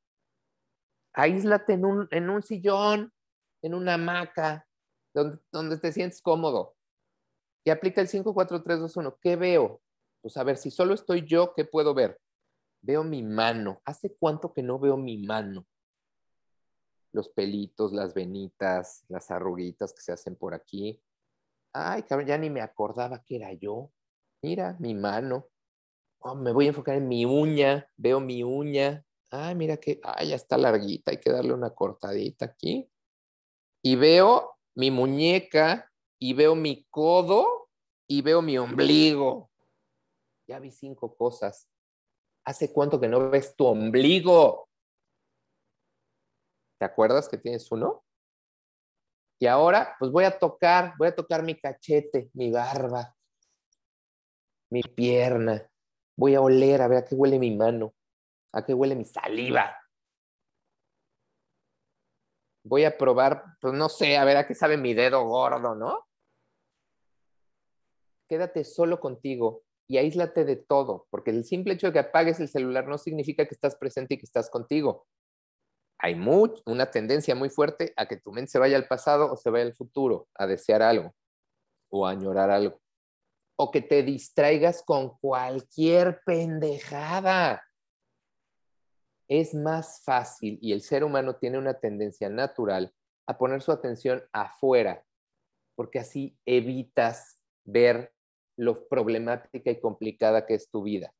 Aíslate en un, sillón, en una hamaca, donde te sientes cómodo y aplica el 54321. ¿Qué veo? Pues a ver, si solo estoy yo, ¿qué puedo ver? Veo mi mano. ¿Hace cuánto que no veo mi mano? Los pelitos, las venitas, las arruguitas que se hacen por aquí. Ay, cabrón, ya ni me acordaba que era yo. Mira, mi mano. Oh, me voy a enfocar en mi uña. Veo mi uña. Ay, mira que, ay, ya está larguita. Hay que darle una cortadita aquí. Y veo mi muñeca y veo mi codo y veo mi ombligo. Ya vi cinco cosas. ¿Hace cuánto que no ves tu ombligo? ¿Te acuerdas que tienes uno? Y ahora, pues voy a tocar, voy a tocar mi cachete, mi barba, mi pierna. Voy a oler a ver a qué huele mi mano, a qué huele mi saliva. Voy a probar, pues no sé, a ver a qué sabe mi dedo gordo, ¿no? quédate solo contigo y aíslate de todo, porque el simple hecho de que apagues el celular no significa que estás presente y que estás contigo. Hay una tendencia muy fuerte a que tu mente se vaya al pasado o se vaya al futuro, a desear algo o a añorar algo, o que te distraigas con cualquier pendejada. Es más fácil y el ser humano tiene una tendencia natural a poner su atención afuera, porque así evitas ver lo problemática y complicada que es tu vida.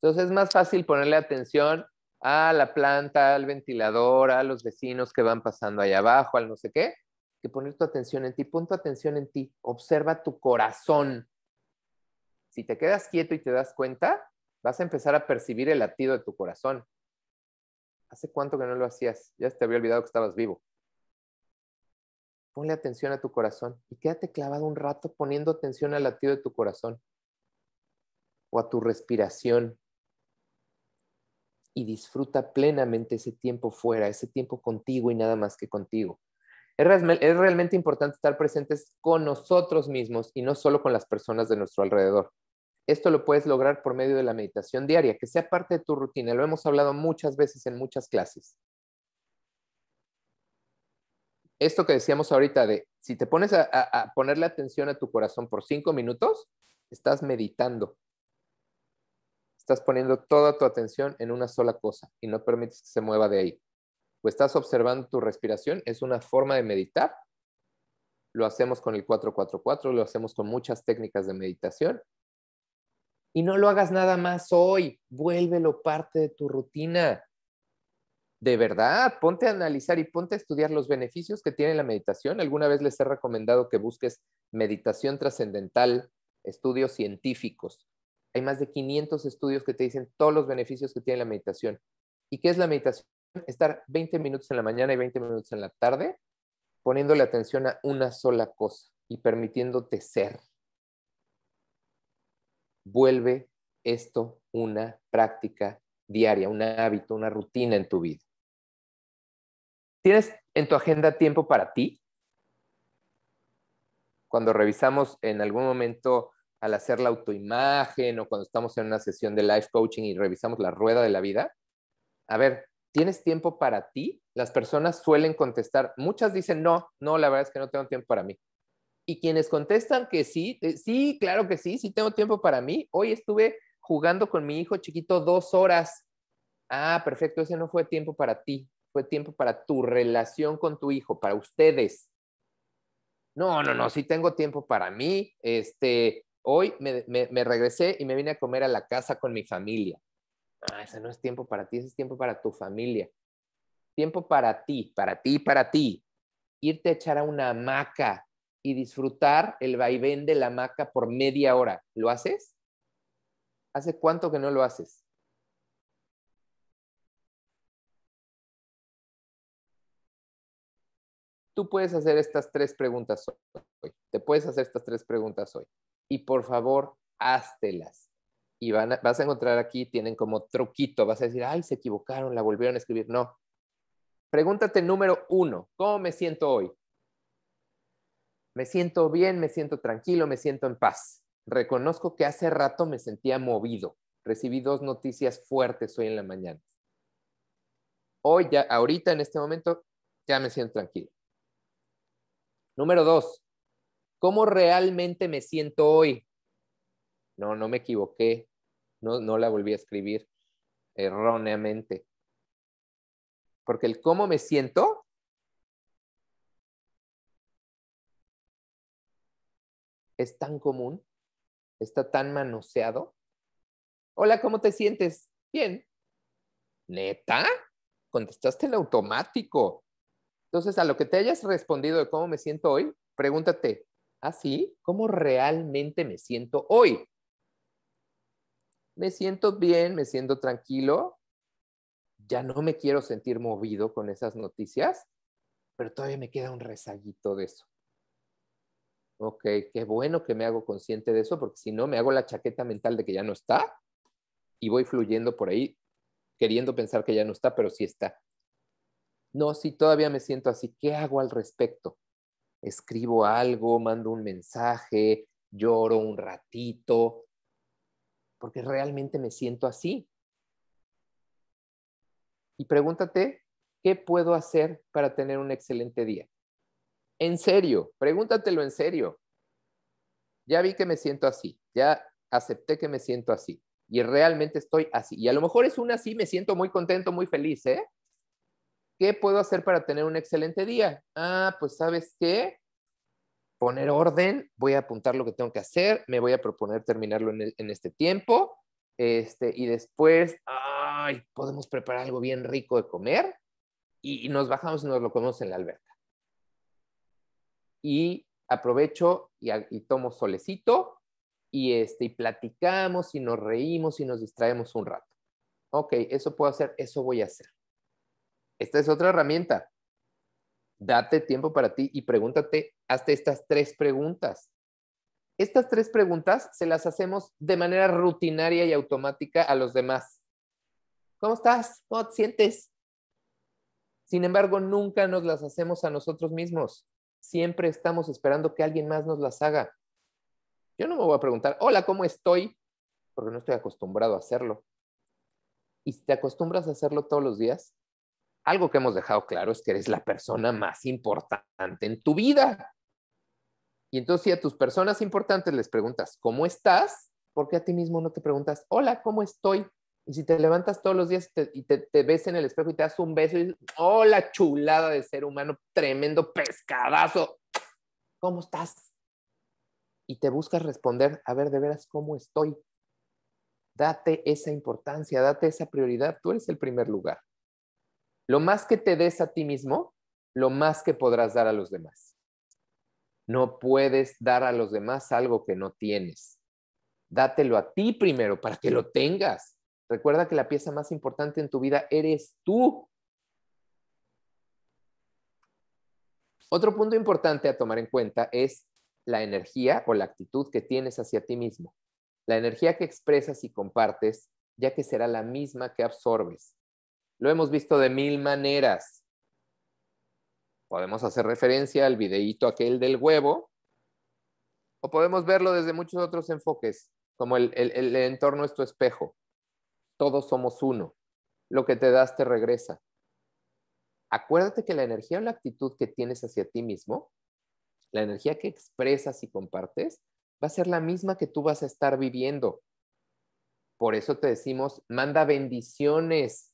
Entonces es más fácil ponerle atención a la planta, al ventilador, a los vecinos que van pasando allá abajo, al no sé qué, que poner tu atención en ti. Pon tu atención en ti, observa tu corazón. Si te quedas quieto y te das cuenta, vas a empezar a percibir el latido de tu corazón. ¿Hace cuánto que no lo hacías? Ya te había olvidado que estabas vivo ponle atención a tu corazón y quédate clavado un rato poniendo atención al latido de tu corazón o a tu respiración y disfruta plenamente ese tiempo fuera, ese tiempo contigo y nada más que contigo. Es, realmente importante estar presentes con nosotros mismos y no solo con las personas de nuestro alrededor. Esto lo puedes lograr por medio de la meditación diaria, que sea parte de tu rutina. Lo hemos hablado muchas veces en muchas clases esto que decíamos ahorita de si te pones a, ponerle atención a tu corazón por cinco minutos, estás meditando. Estás poniendo toda tu atención en una sola cosa y no permites que se mueva de ahí. O estás observando tu respiración, es una forma de meditar. Lo hacemos con el 444, lo hacemos con muchas técnicas de meditación. Y no lo hagas nada más hoy, vuélvelo parte de tu rutina de verdad, ponte a analizar y ponte a estudiar los beneficios que tiene la meditación. Alguna vez les he recomendado que busques meditación trascendental, estudios científicos. Hay más de 500 estudios que te dicen todos los beneficios que tiene la meditación. ¿Y qué es la meditación? Estar 20 minutos en la mañana y 20 minutos en la tarde poniéndole atención a una sola cosa y permitiéndote ser. Vuelve esto una práctica diaria, un hábito, una rutina en tu vida. ¿Tienes en tu agenda tiempo para ti? Cuando revisamos en algún momento al hacer la autoimagen o cuando estamos en una sesión de life coaching y revisamos la rueda de la vida, a ver, ¿tienes tiempo para ti? Las personas suelen contestar, muchas dicen, no, no, la verdad es que no tengo tiempo para mí. Y quienes contestan que sí, eh, sí, claro que sí, sí tengo tiempo para mí. Hoy estuve jugando con mi hijo chiquito dos horas. Ah, perfecto, ese no fue tiempo para ti fue tiempo para tu relación con tu hijo, para ustedes. No, no, no, sí tengo tiempo para mí. Este, hoy me, regresé y me vine a comer a la casa con mi familia. Ah, ese no es tiempo para ti, ese es tiempo para tu familia. Tiempo para ti, para ti, para ti. Irte a echar a una hamaca y disfrutar el vaivén de la hamaca por media hora. ¿Lo haces? ¿Hace cuánto que no lo haces? tú puedes hacer estas tres preguntas hoy. Te puedes hacer estas tres preguntas hoy. Y por favor, háztelas. Y vas a encontrar aquí, tienen como truquito, vas a decir, ay, se equivocaron, la volvieron a escribir. No. Pregúntate número uno, ¿cómo me siento hoy? Me siento bien, me siento tranquilo, me siento en paz. Reconozco que hace rato me sentía movido. Recibí dos noticias fuertes hoy en la mañana. Hoy, ya, ahorita, en este momento, ya me siento tranquilo Número dos, ¿cómo realmente me siento hoy? No, no me equivoqué, no, no la volví a escribir erróneamente. Porque el cómo me siento es tan común, está tan manoseado. Hola, ¿cómo te sientes? Bien. ¿Neta? Contestaste en automático. Entonces, a lo que te hayas respondido de cómo me siento hoy, pregúntate, ¿así? ¿ah, ¿Cómo realmente me siento hoy? Me siento bien, me siento tranquilo, ya no me quiero sentir movido con esas noticias, pero todavía me queda un rezaguito de eso. Ok, qué bueno que me hago consciente de eso, porque si no, me hago la chaqueta mental de que ya no está y voy fluyendo por ahí, queriendo pensar que ya no está, pero sí está. No, si todavía me siento así. ¿Qué hago al respecto? Escribo algo, mando un mensaje, lloro un ratito, porque realmente me siento así. Y pregúntate, ¿qué puedo hacer para tener un excelente día? En serio, pregúntatelo en serio. Ya vi que me siento así, ya acepté que me siento así y realmente estoy así. Y a lo mejor es una así, me siento muy contento, muy feliz, ¿eh? ¿Qué puedo hacer para tener un excelente día? Ah, pues sabes qué, poner orden, voy a apuntar lo que tengo que hacer, me voy a proponer terminarlo en, este tiempo, este, y después, ay, podemos preparar algo bien rico de comer y, nos bajamos y nos lo comemos en la alberca. Y aprovecho y, tomo solecito y, este, y platicamos y nos reímos y nos distraemos un rato. Ok, eso puedo hacer, eso voy a hacer. Esta es otra herramienta. Date tiempo para ti y pregúntate, hasta estas tres preguntas. Estas tres preguntas se las hacemos de manera rutinaria y automática a los demás. ¿Cómo estás? ¿Cómo te sientes? Sin embargo, nunca nos las hacemos a nosotros mismos. Siempre estamos esperando que alguien más nos las haga. Yo no me voy a preguntar, hola, ¿cómo estoy? Porque no estoy acostumbrado a hacerlo. Y si te acostumbras a hacerlo todos los días, algo que hemos dejado claro es que eres la persona más importante en tu vida. Y entonces si a tus personas importantes les preguntas, ¿cómo estás? ¿Por qué a ti mismo no te preguntas, hola, ¿cómo estoy? Y si te levantas todos los días y, te, ves en el espejo y te das un beso y dices, hola, oh, chulada de ser humano, tremendo pescadazo, ¿cómo estás? Y te buscas responder, a ver, de veras, ¿cómo estoy? Date esa importancia, date esa prioridad, tú eres el primer lugar. Lo más que te des a ti mismo, lo más que podrás dar a los demás. No puedes dar a los demás algo que no tienes. Dátelo a ti primero para que lo tengas. Recuerda que la pieza más importante en tu vida eres tú. Otro punto importante a tomar en cuenta es la energía o la actitud que tienes hacia ti mismo. La energía que expresas y compartes, ya que será la misma que absorbes. Lo hemos visto de mil maneras. Podemos hacer referencia al videíto aquel del huevo o podemos verlo desde muchos otros enfoques, como el, el entorno es tu espejo. Todos somos uno. Lo que te das te regresa. Acuérdate que la energía o la actitud que tienes hacia ti mismo, la energía que expresas y compartes, va a ser la misma que tú vas a estar viviendo. Por eso te decimos, manda bendiciones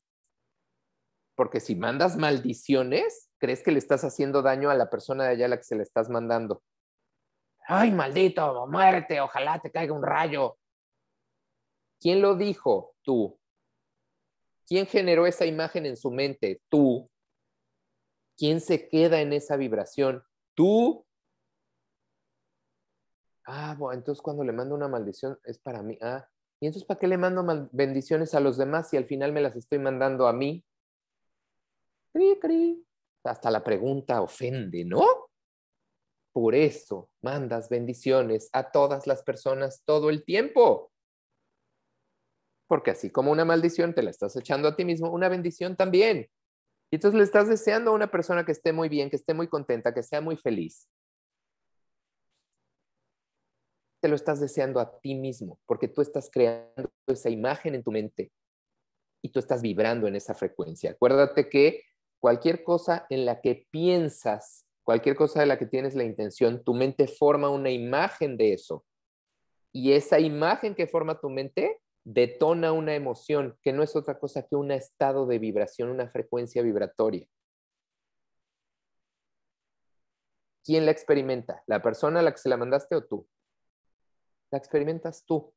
porque si mandas maldiciones, crees que le estás haciendo daño a la persona de allá a la que se le estás mandando. Ay, maldito, muerte, ojalá te caiga un rayo. ¿Quién lo dijo? Tú. ¿Quién generó esa imagen en su mente? Tú. ¿Quién se queda en esa vibración? Tú. Ah, bueno, entonces cuando le mando una maldición es para mí. Ah, ¿y entonces para qué le mando bendiciones a los demás si al final me las estoy mandando a mí? Hasta la pregunta ofende, ¿no? Por eso mandas bendiciones a todas las personas todo el tiempo. Porque así como una maldición te la estás echando a ti mismo, una bendición también. Y entonces le estás deseando a una persona que esté muy bien, que esté muy contenta, que sea muy feliz. Te lo estás deseando a ti mismo, porque tú estás creando esa imagen en tu mente y tú estás vibrando en esa frecuencia. Acuérdate que cualquier cosa en la que piensas, cualquier cosa de la que tienes la intención, tu mente forma una imagen de eso. Y esa imagen que forma tu mente detona una emoción, que no es otra cosa que un estado de vibración, una frecuencia vibratoria. ¿Quién la experimenta? ¿La persona a la que se la mandaste o tú? La experimentas tú.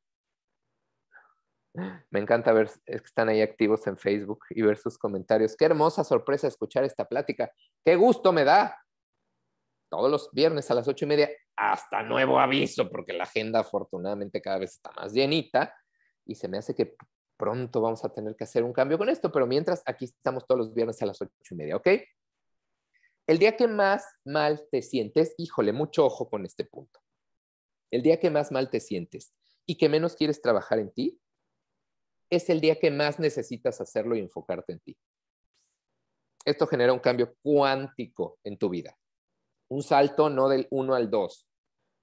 Me encanta ver que están ahí activos en Facebook y ver sus comentarios. Qué hermosa sorpresa escuchar esta plática. Qué gusto me da. Todos los viernes a las ocho y media, hasta nuevo aviso, porque la agenda afortunadamente cada vez está más llenita y se me hace que pronto vamos a tener que hacer un cambio con esto, pero mientras aquí estamos todos los viernes a las ocho y media, ¿ok? El día que más mal te sientes, híjole, mucho ojo con este punto. El día que más mal te sientes y que menos quieres trabajar en ti es el día que más necesitas hacerlo y enfocarte en ti. Esto genera un cambio cuántico en tu vida. Un salto no del 1 al 2,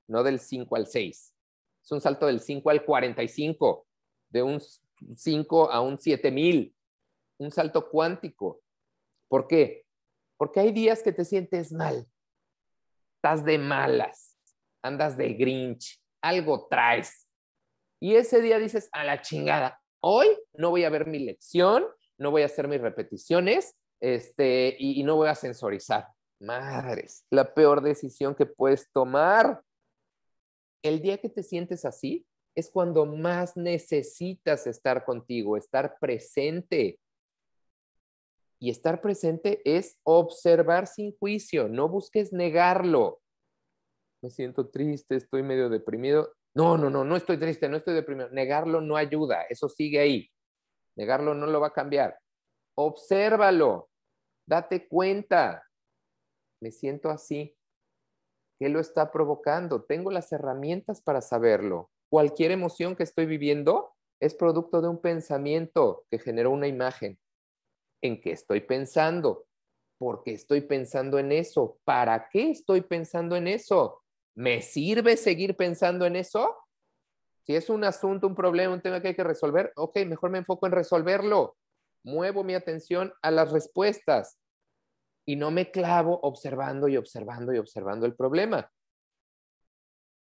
no del 5 al 6. Es un salto del 5 al 45, de un 5 a un 7000. Un salto cuántico. ¿Por qué? Porque hay días que te sientes mal. Estás de malas. Andas de grinch. Algo traes. Y ese día dices, a la chingada, hoy no voy a ver mi lección, no voy a hacer mis repeticiones este, y, no voy a sensorizar. Madres, la peor decisión que puedes tomar. El día que te sientes así es cuando más necesitas estar contigo, estar presente. Y estar presente es observar sin juicio, no busques negarlo. Me siento triste, estoy medio deprimido. No, no, no, no estoy triste, no estoy deprimido. Negarlo no ayuda, eso sigue ahí. Negarlo no lo va a cambiar. Obsérvalo, date cuenta. Me siento así. ¿Qué lo está provocando? Tengo las herramientas para saberlo. Cualquier emoción que estoy viviendo es producto de un pensamiento que generó una imagen. ¿En qué estoy pensando? ¿Por qué estoy pensando en eso? ¿Para qué estoy pensando en eso? ¿Me sirve seguir pensando en eso? Si es un asunto, un problema, un tema que hay que resolver, ok, mejor me enfoco en resolverlo. Muevo mi atención a las respuestas y no me clavo observando y observando y observando el problema.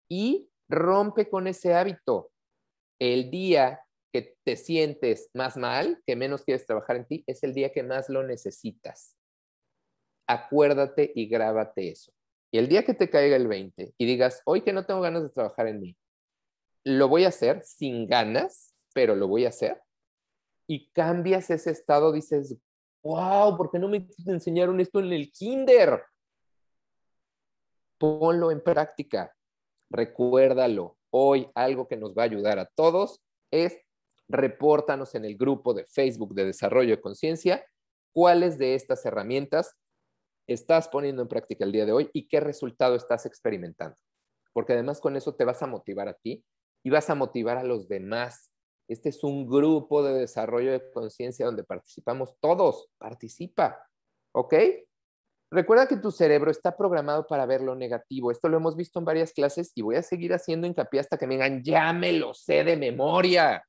Y rompe con ese hábito. El día que te sientes más mal, que menos quieres trabajar en ti, es el día que más lo necesitas. Acuérdate y grábate eso. Y el día que te caiga el 20 y digas, hoy que no tengo ganas de trabajar en mí, lo voy a hacer sin ganas, pero lo voy a hacer. Y cambias ese estado, dices, wow, ¿por qué no me enseñaron esto en el kinder? Ponlo en práctica, recuérdalo. Hoy algo que nos va a ayudar a todos es repórtanos en el grupo de Facebook de Desarrollo de Conciencia cuáles de estas herramientas estás poniendo en práctica el día de hoy y qué resultado estás experimentando. Porque además con eso te vas a motivar a ti y vas a motivar a los demás. Este es un grupo de desarrollo de conciencia donde participamos todos. Participa. ¿Ok? Recuerda que tu cerebro está programado para ver lo negativo. Esto lo hemos visto en varias clases y voy a seguir haciendo hincapié hasta que me digan, ya me lo sé de memoria.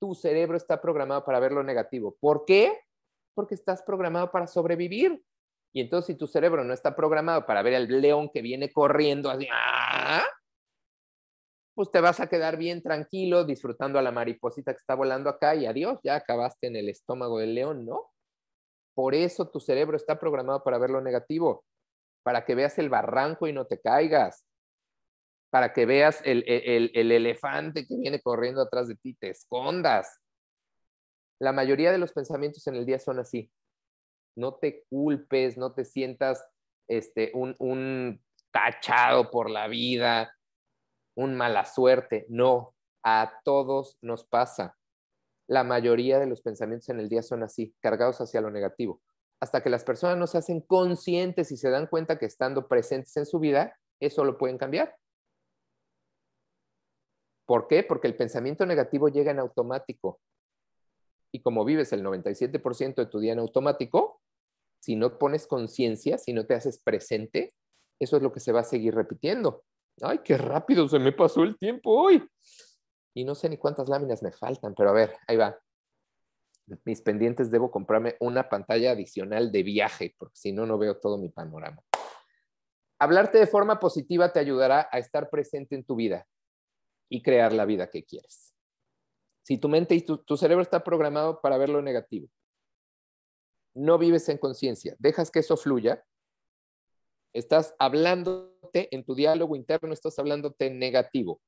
Tu cerebro está programado para ver lo negativo. ¿Por qué? Porque estás programado para sobrevivir. Y entonces si tu cerebro no está programado para ver al león que viene corriendo así, ¡ah! pues te vas a quedar bien tranquilo disfrutando a la mariposita que está volando acá y adiós, ya acabaste en el estómago del león, ¿no? Por eso tu cerebro está programado para ver lo negativo, para que veas el barranco y no te caigas, para que veas el, el elefante que viene corriendo atrás de ti, te escondas. La mayoría de los pensamientos en el día son así, no te culpes, no te sientas este, un, un tachado por la vida, un mala suerte. No, a todos nos pasa. La mayoría de los pensamientos en el día son así, cargados hacia lo negativo. Hasta que las personas no se hacen conscientes y se dan cuenta que estando presentes en su vida, eso lo pueden cambiar. ¿Por qué? Porque el pensamiento negativo llega en automático y como vives el 97% de tu día en automático, si no pones conciencia, si no te haces presente, eso es lo que se va a seguir repitiendo. Ay, qué rápido se me pasó el tiempo hoy. Y no sé ni cuántas láminas me faltan, pero a ver, ahí va. Mis pendientes debo comprarme una pantalla adicional de viaje, porque si no, no veo todo mi panorama. Hablarte de forma positiva te ayudará a estar presente en tu vida y crear la vida que quieres. Si tu mente y tu, cerebro está programado para ver lo negativo, no vives en conciencia, dejas que eso fluya, estás hablándote en tu diálogo interno, estás hablándote negativo.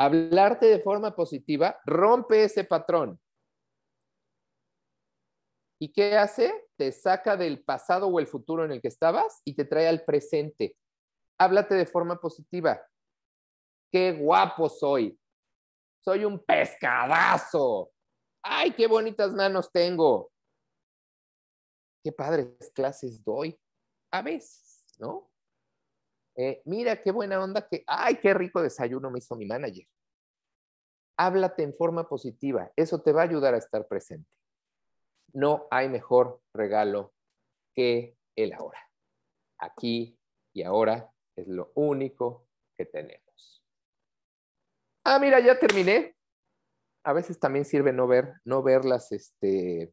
Hablarte de forma positiva rompe ese patrón. ¿Y qué hace? Te saca del pasado o el futuro en el que estabas y te trae al presente. Háblate de forma positiva. Qué guapo soy soy un pescadazo. ¡Ay, qué bonitas manos tengo! ¡Qué padres clases doy! A veces, ¿no? Eh, mira, qué buena onda que, ¡ay, qué rico desayuno me hizo mi manager! Háblate en forma positiva, eso te va a ayudar a estar presente. No hay mejor regalo que el ahora. Aquí y ahora es lo único que tenemos. Ah, mira, ya terminé. A veces también sirve no ver, no ver las, este,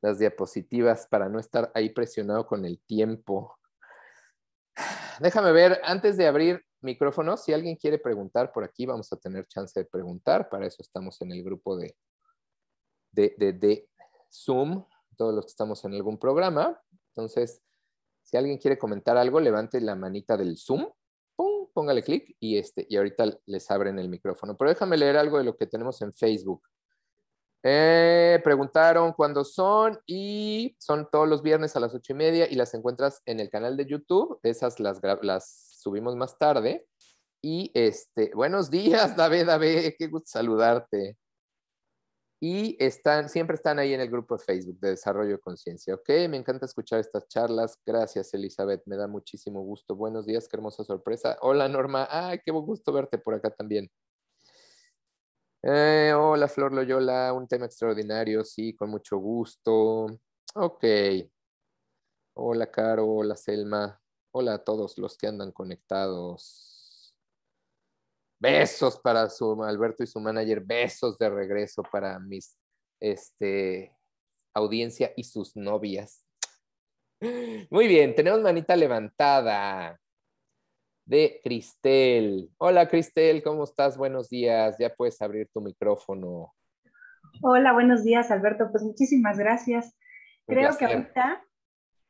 las diapositivas para no estar ahí presionado con el tiempo. Déjame ver, antes de abrir micrófonos, si alguien quiere preguntar por aquí, vamos a tener chance de preguntar. Para eso estamos en el grupo de, de Zoom, todos los que estamos en algún programa. Entonces, si alguien quiere comentar algo, levante la manita del Zoom póngale clic y, este, y ahorita les abren el micrófono. Pero déjame leer algo de lo que tenemos en Facebook. Eh, preguntaron cuándo son y son todos los viernes a las ocho y media y las encuentras en el canal de YouTube. Esas las, subimos más tarde. Y este, buenos días, David, David, qué gusto saludarte y están, siempre están ahí en el grupo de Facebook de Desarrollo de Conciencia. Ok, me encanta escuchar estas charlas. Gracias, Elizabeth. Me da muchísimo gusto. Buenos días, qué hermosa sorpresa. Hola, Norma. Ay, qué gusto verte por acá también. Eh, hola, Flor Loyola. Un tema extraordinario, sí, con mucho gusto. Ok. Hola, Caro. Hola, Selma. Hola a todos los que andan conectados. Besos para su Alberto y su manager, besos de regreso para mis este, audiencia y sus novias. Muy bien, tenemos manita levantada de Cristel. Hola Cristel, ¿cómo estás? Buenos días, ya puedes abrir tu micrófono. Hola, buenos días Alberto, pues muchísimas gracias. Pues Creo que ahorita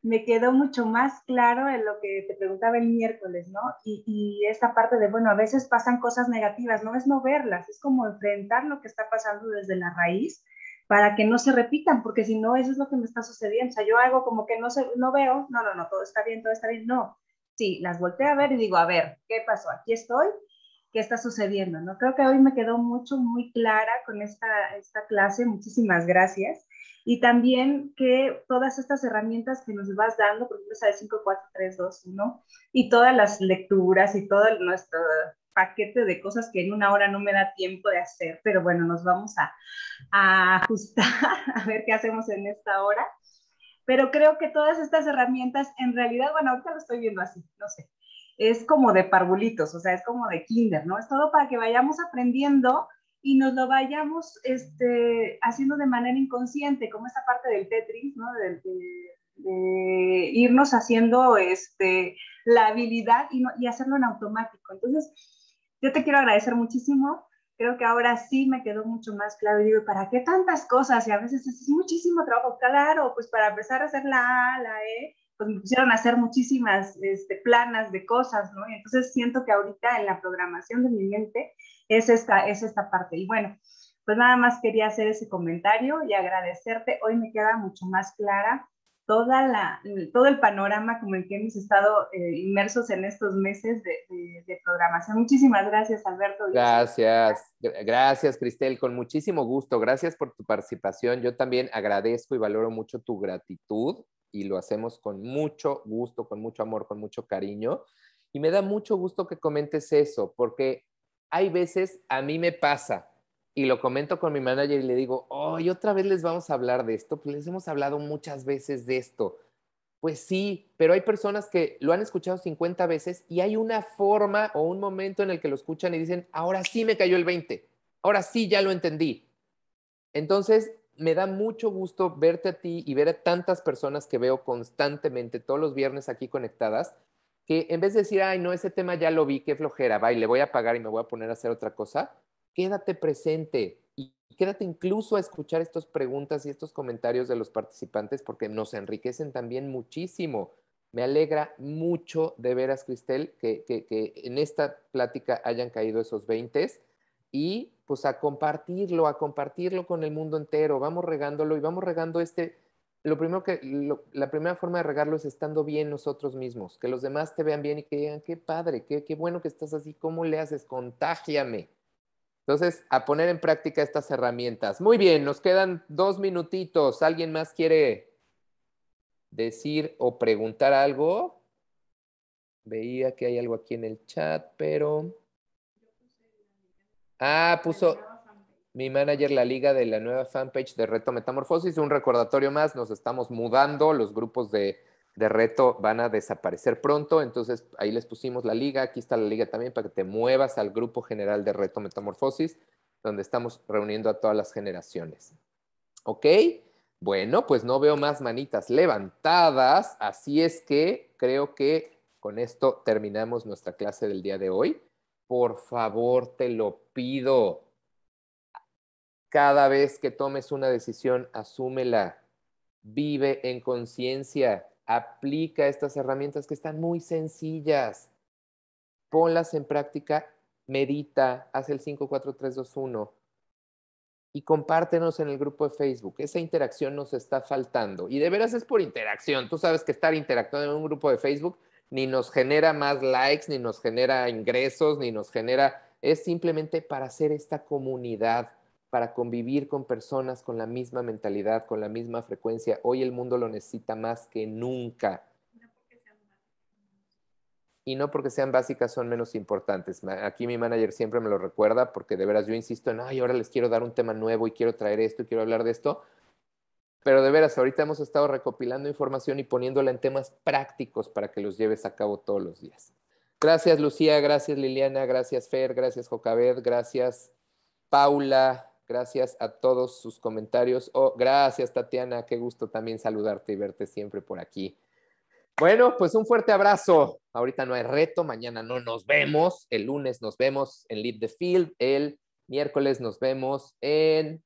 me quedó mucho más claro en lo que te preguntaba el miércoles, ¿no? Y, esta parte de, bueno, a veces pasan cosas negativas, no es no verlas, es como enfrentar lo que está pasando desde la raíz para que no se repitan, porque si no, eso es lo que me está sucediendo. O sea, yo hago como que no, no veo, no, no, no, todo está bien, todo está bien, no. Sí, las volteé a ver y digo, a ver, ¿qué pasó? Aquí estoy, ¿qué está sucediendo? ¿No? Creo que hoy me quedó mucho, muy clara con esta, esta clase, muchísimas gracias y también que todas estas herramientas que nos vas dando, por ejemplo, esa de 5, 4, 3, 2, 1, y todas las lecturas y todo nuestro paquete de cosas que en una hora no me da tiempo de hacer, pero bueno, nos vamos a, ajustar, a ver qué hacemos en esta hora. Pero creo que todas estas herramientas, en realidad, bueno, ahorita lo estoy viendo así, no sé, es como de parvulitos, o sea, es como de kinder, ¿no? Es todo para que vayamos aprendiendo y nos lo vayamos este, haciendo de manera inconsciente, como esa parte del Tetris, ¿no? De, irnos haciendo este, la habilidad y, y hacerlo en automático. Entonces, yo te quiero agradecer muchísimo creo que ahora sí me quedó mucho más claro. Y digo, ¿para qué tantas cosas? Y a veces es muchísimo trabajo. Claro, pues para empezar a hacer la A, la E, pues me pusieron a hacer muchísimas este, planas de cosas, ¿no? entonces siento que ahorita en la programación de mi mente es esta, es esta parte. Y bueno, pues nada más quería hacer ese comentario y agradecerte. Hoy me queda mucho más clara toda la, todo el panorama como el que hemos estado eh, inmersos en estos meses de, de, programación. Muchísimas gracias, Alberto. Gracias, gracias, Cristel, con muchísimo gusto. Gracias por tu participación. Yo también agradezco y valoro mucho tu gratitud y lo hacemos con mucho gusto, con mucho amor, con mucho cariño. Y me da mucho gusto que comentes eso, porque hay veces, a mí me pasa, y lo comento con mi manager y le digo, hoy otra vez les vamos a hablar de esto, pues les hemos hablado muchas veces de esto. Pues sí, pero hay personas que lo han escuchado 50 veces y hay una forma o un momento en el que lo escuchan y dicen, ahora sí me cayó el 20, ahora sí ya lo entendí. Entonces, me da mucho gusto verte a ti y ver a tantas personas que veo constantemente todos los viernes aquí conectadas, que en vez de decir, ay, no, ese tema ya lo vi, qué flojera, va y le voy a pagar y me voy a poner a hacer otra cosa, quédate presente y quédate incluso a escuchar estas preguntas y estos comentarios de los participantes porque nos enriquecen también muchísimo. Me alegra mucho de veras, Cristel, que, que en esta plática hayan caído esos 20 y pues a compartirlo, a compartirlo con el mundo entero. Vamos regándolo y vamos regando este, lo primero que, la primera forma de regarlo es estando bien nosotros mismos, que los demás te vean bien y que digan, qué padre, qué, qué bueno que estás así, ¿cómo le haces? Contágiame. Entonces, a poner en práctica estas herramientas. Muy bien, nos quedan dos minutitos. ¿Alguien más quiere decir o preguntar algo? Veía que hay algo aquí en el chat, pero... Ah, puso mi manager, la liga de la nueva fanpage de Reto Metamorfosis. Un recordatorio más, nos estamos mudando, los grupos de, de Reto van a desaparecer pronto, entonces ahí les pusimos la liga, aquí está la liga también para que te muevas al grupo general de Reto Metamorfosis, donde estamos reuniendo a todas las generaciones. ¿Ok? Bueno, pues no veo más manitas levantadas, así es que creo que con esto terminamos nuestra clase del día de hoy. Por favor, te lo pido cada vez que tomes una decisión, asúmela, vive en conciencia, aplica estas herramientas que están muy sencillas, ponlas en práctica, medita, haz el 54321 y compártenos en el grupo de Facebook. Esa interacción nos está faltando y de veras es por interacción. Tú sabes que estar interactuando en un grupo de Facebook ni nos genera más likes, ni nos genera ingresos, ni nos genera... Es simplemente para hacer esta comunidad para convivir con personas con la misma mentalidad, con la misma frecuencia. Hoy el mundo lo necesita más que nunca. y no porque sean básicas son menos importantes. Aquí mi manager siempre me lo recuerda porque de veras yo insisto en, ay, ahora les quiero dar un tema nuevo y quiero traer esto y quiero hablar de esto. Pero de veras, ahorita hemos estado recopilando información y poniéndola en temas prácticos para que los lleves a cabo todos los días. Gracias Lucía, gracias Liliana, gracias Fer, gracias Jocabed, gracias Paula, Gracias a todos sus comentarios. Oh, gracias, Tatiana. Qué gusto también saludarte y verte siempre por aquí. Bueno, pues un fuerte abrazo. Ahorita no hay reto, mañana no nos vemos. El lunes nos vemos en Lead the Field. El miércoles nos vemos en.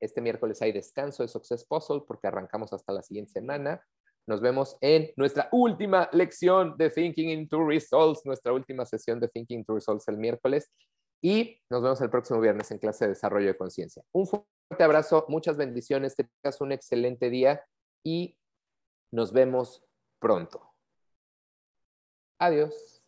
Este miércoles hay descanso de Success Puzzle porque arrancamos hasta la siguiente semana. Nos vemos en nuestra última lección de Thinking into Results, nuestra última sesión de Thinking into Results el miércoles y nos vemos el próximo viernes en clase de desarrollo de conciencia. Un fuerte abrazo, muchas bendiciones, te tengas un excelente día y nos vemos pronto. Adiós.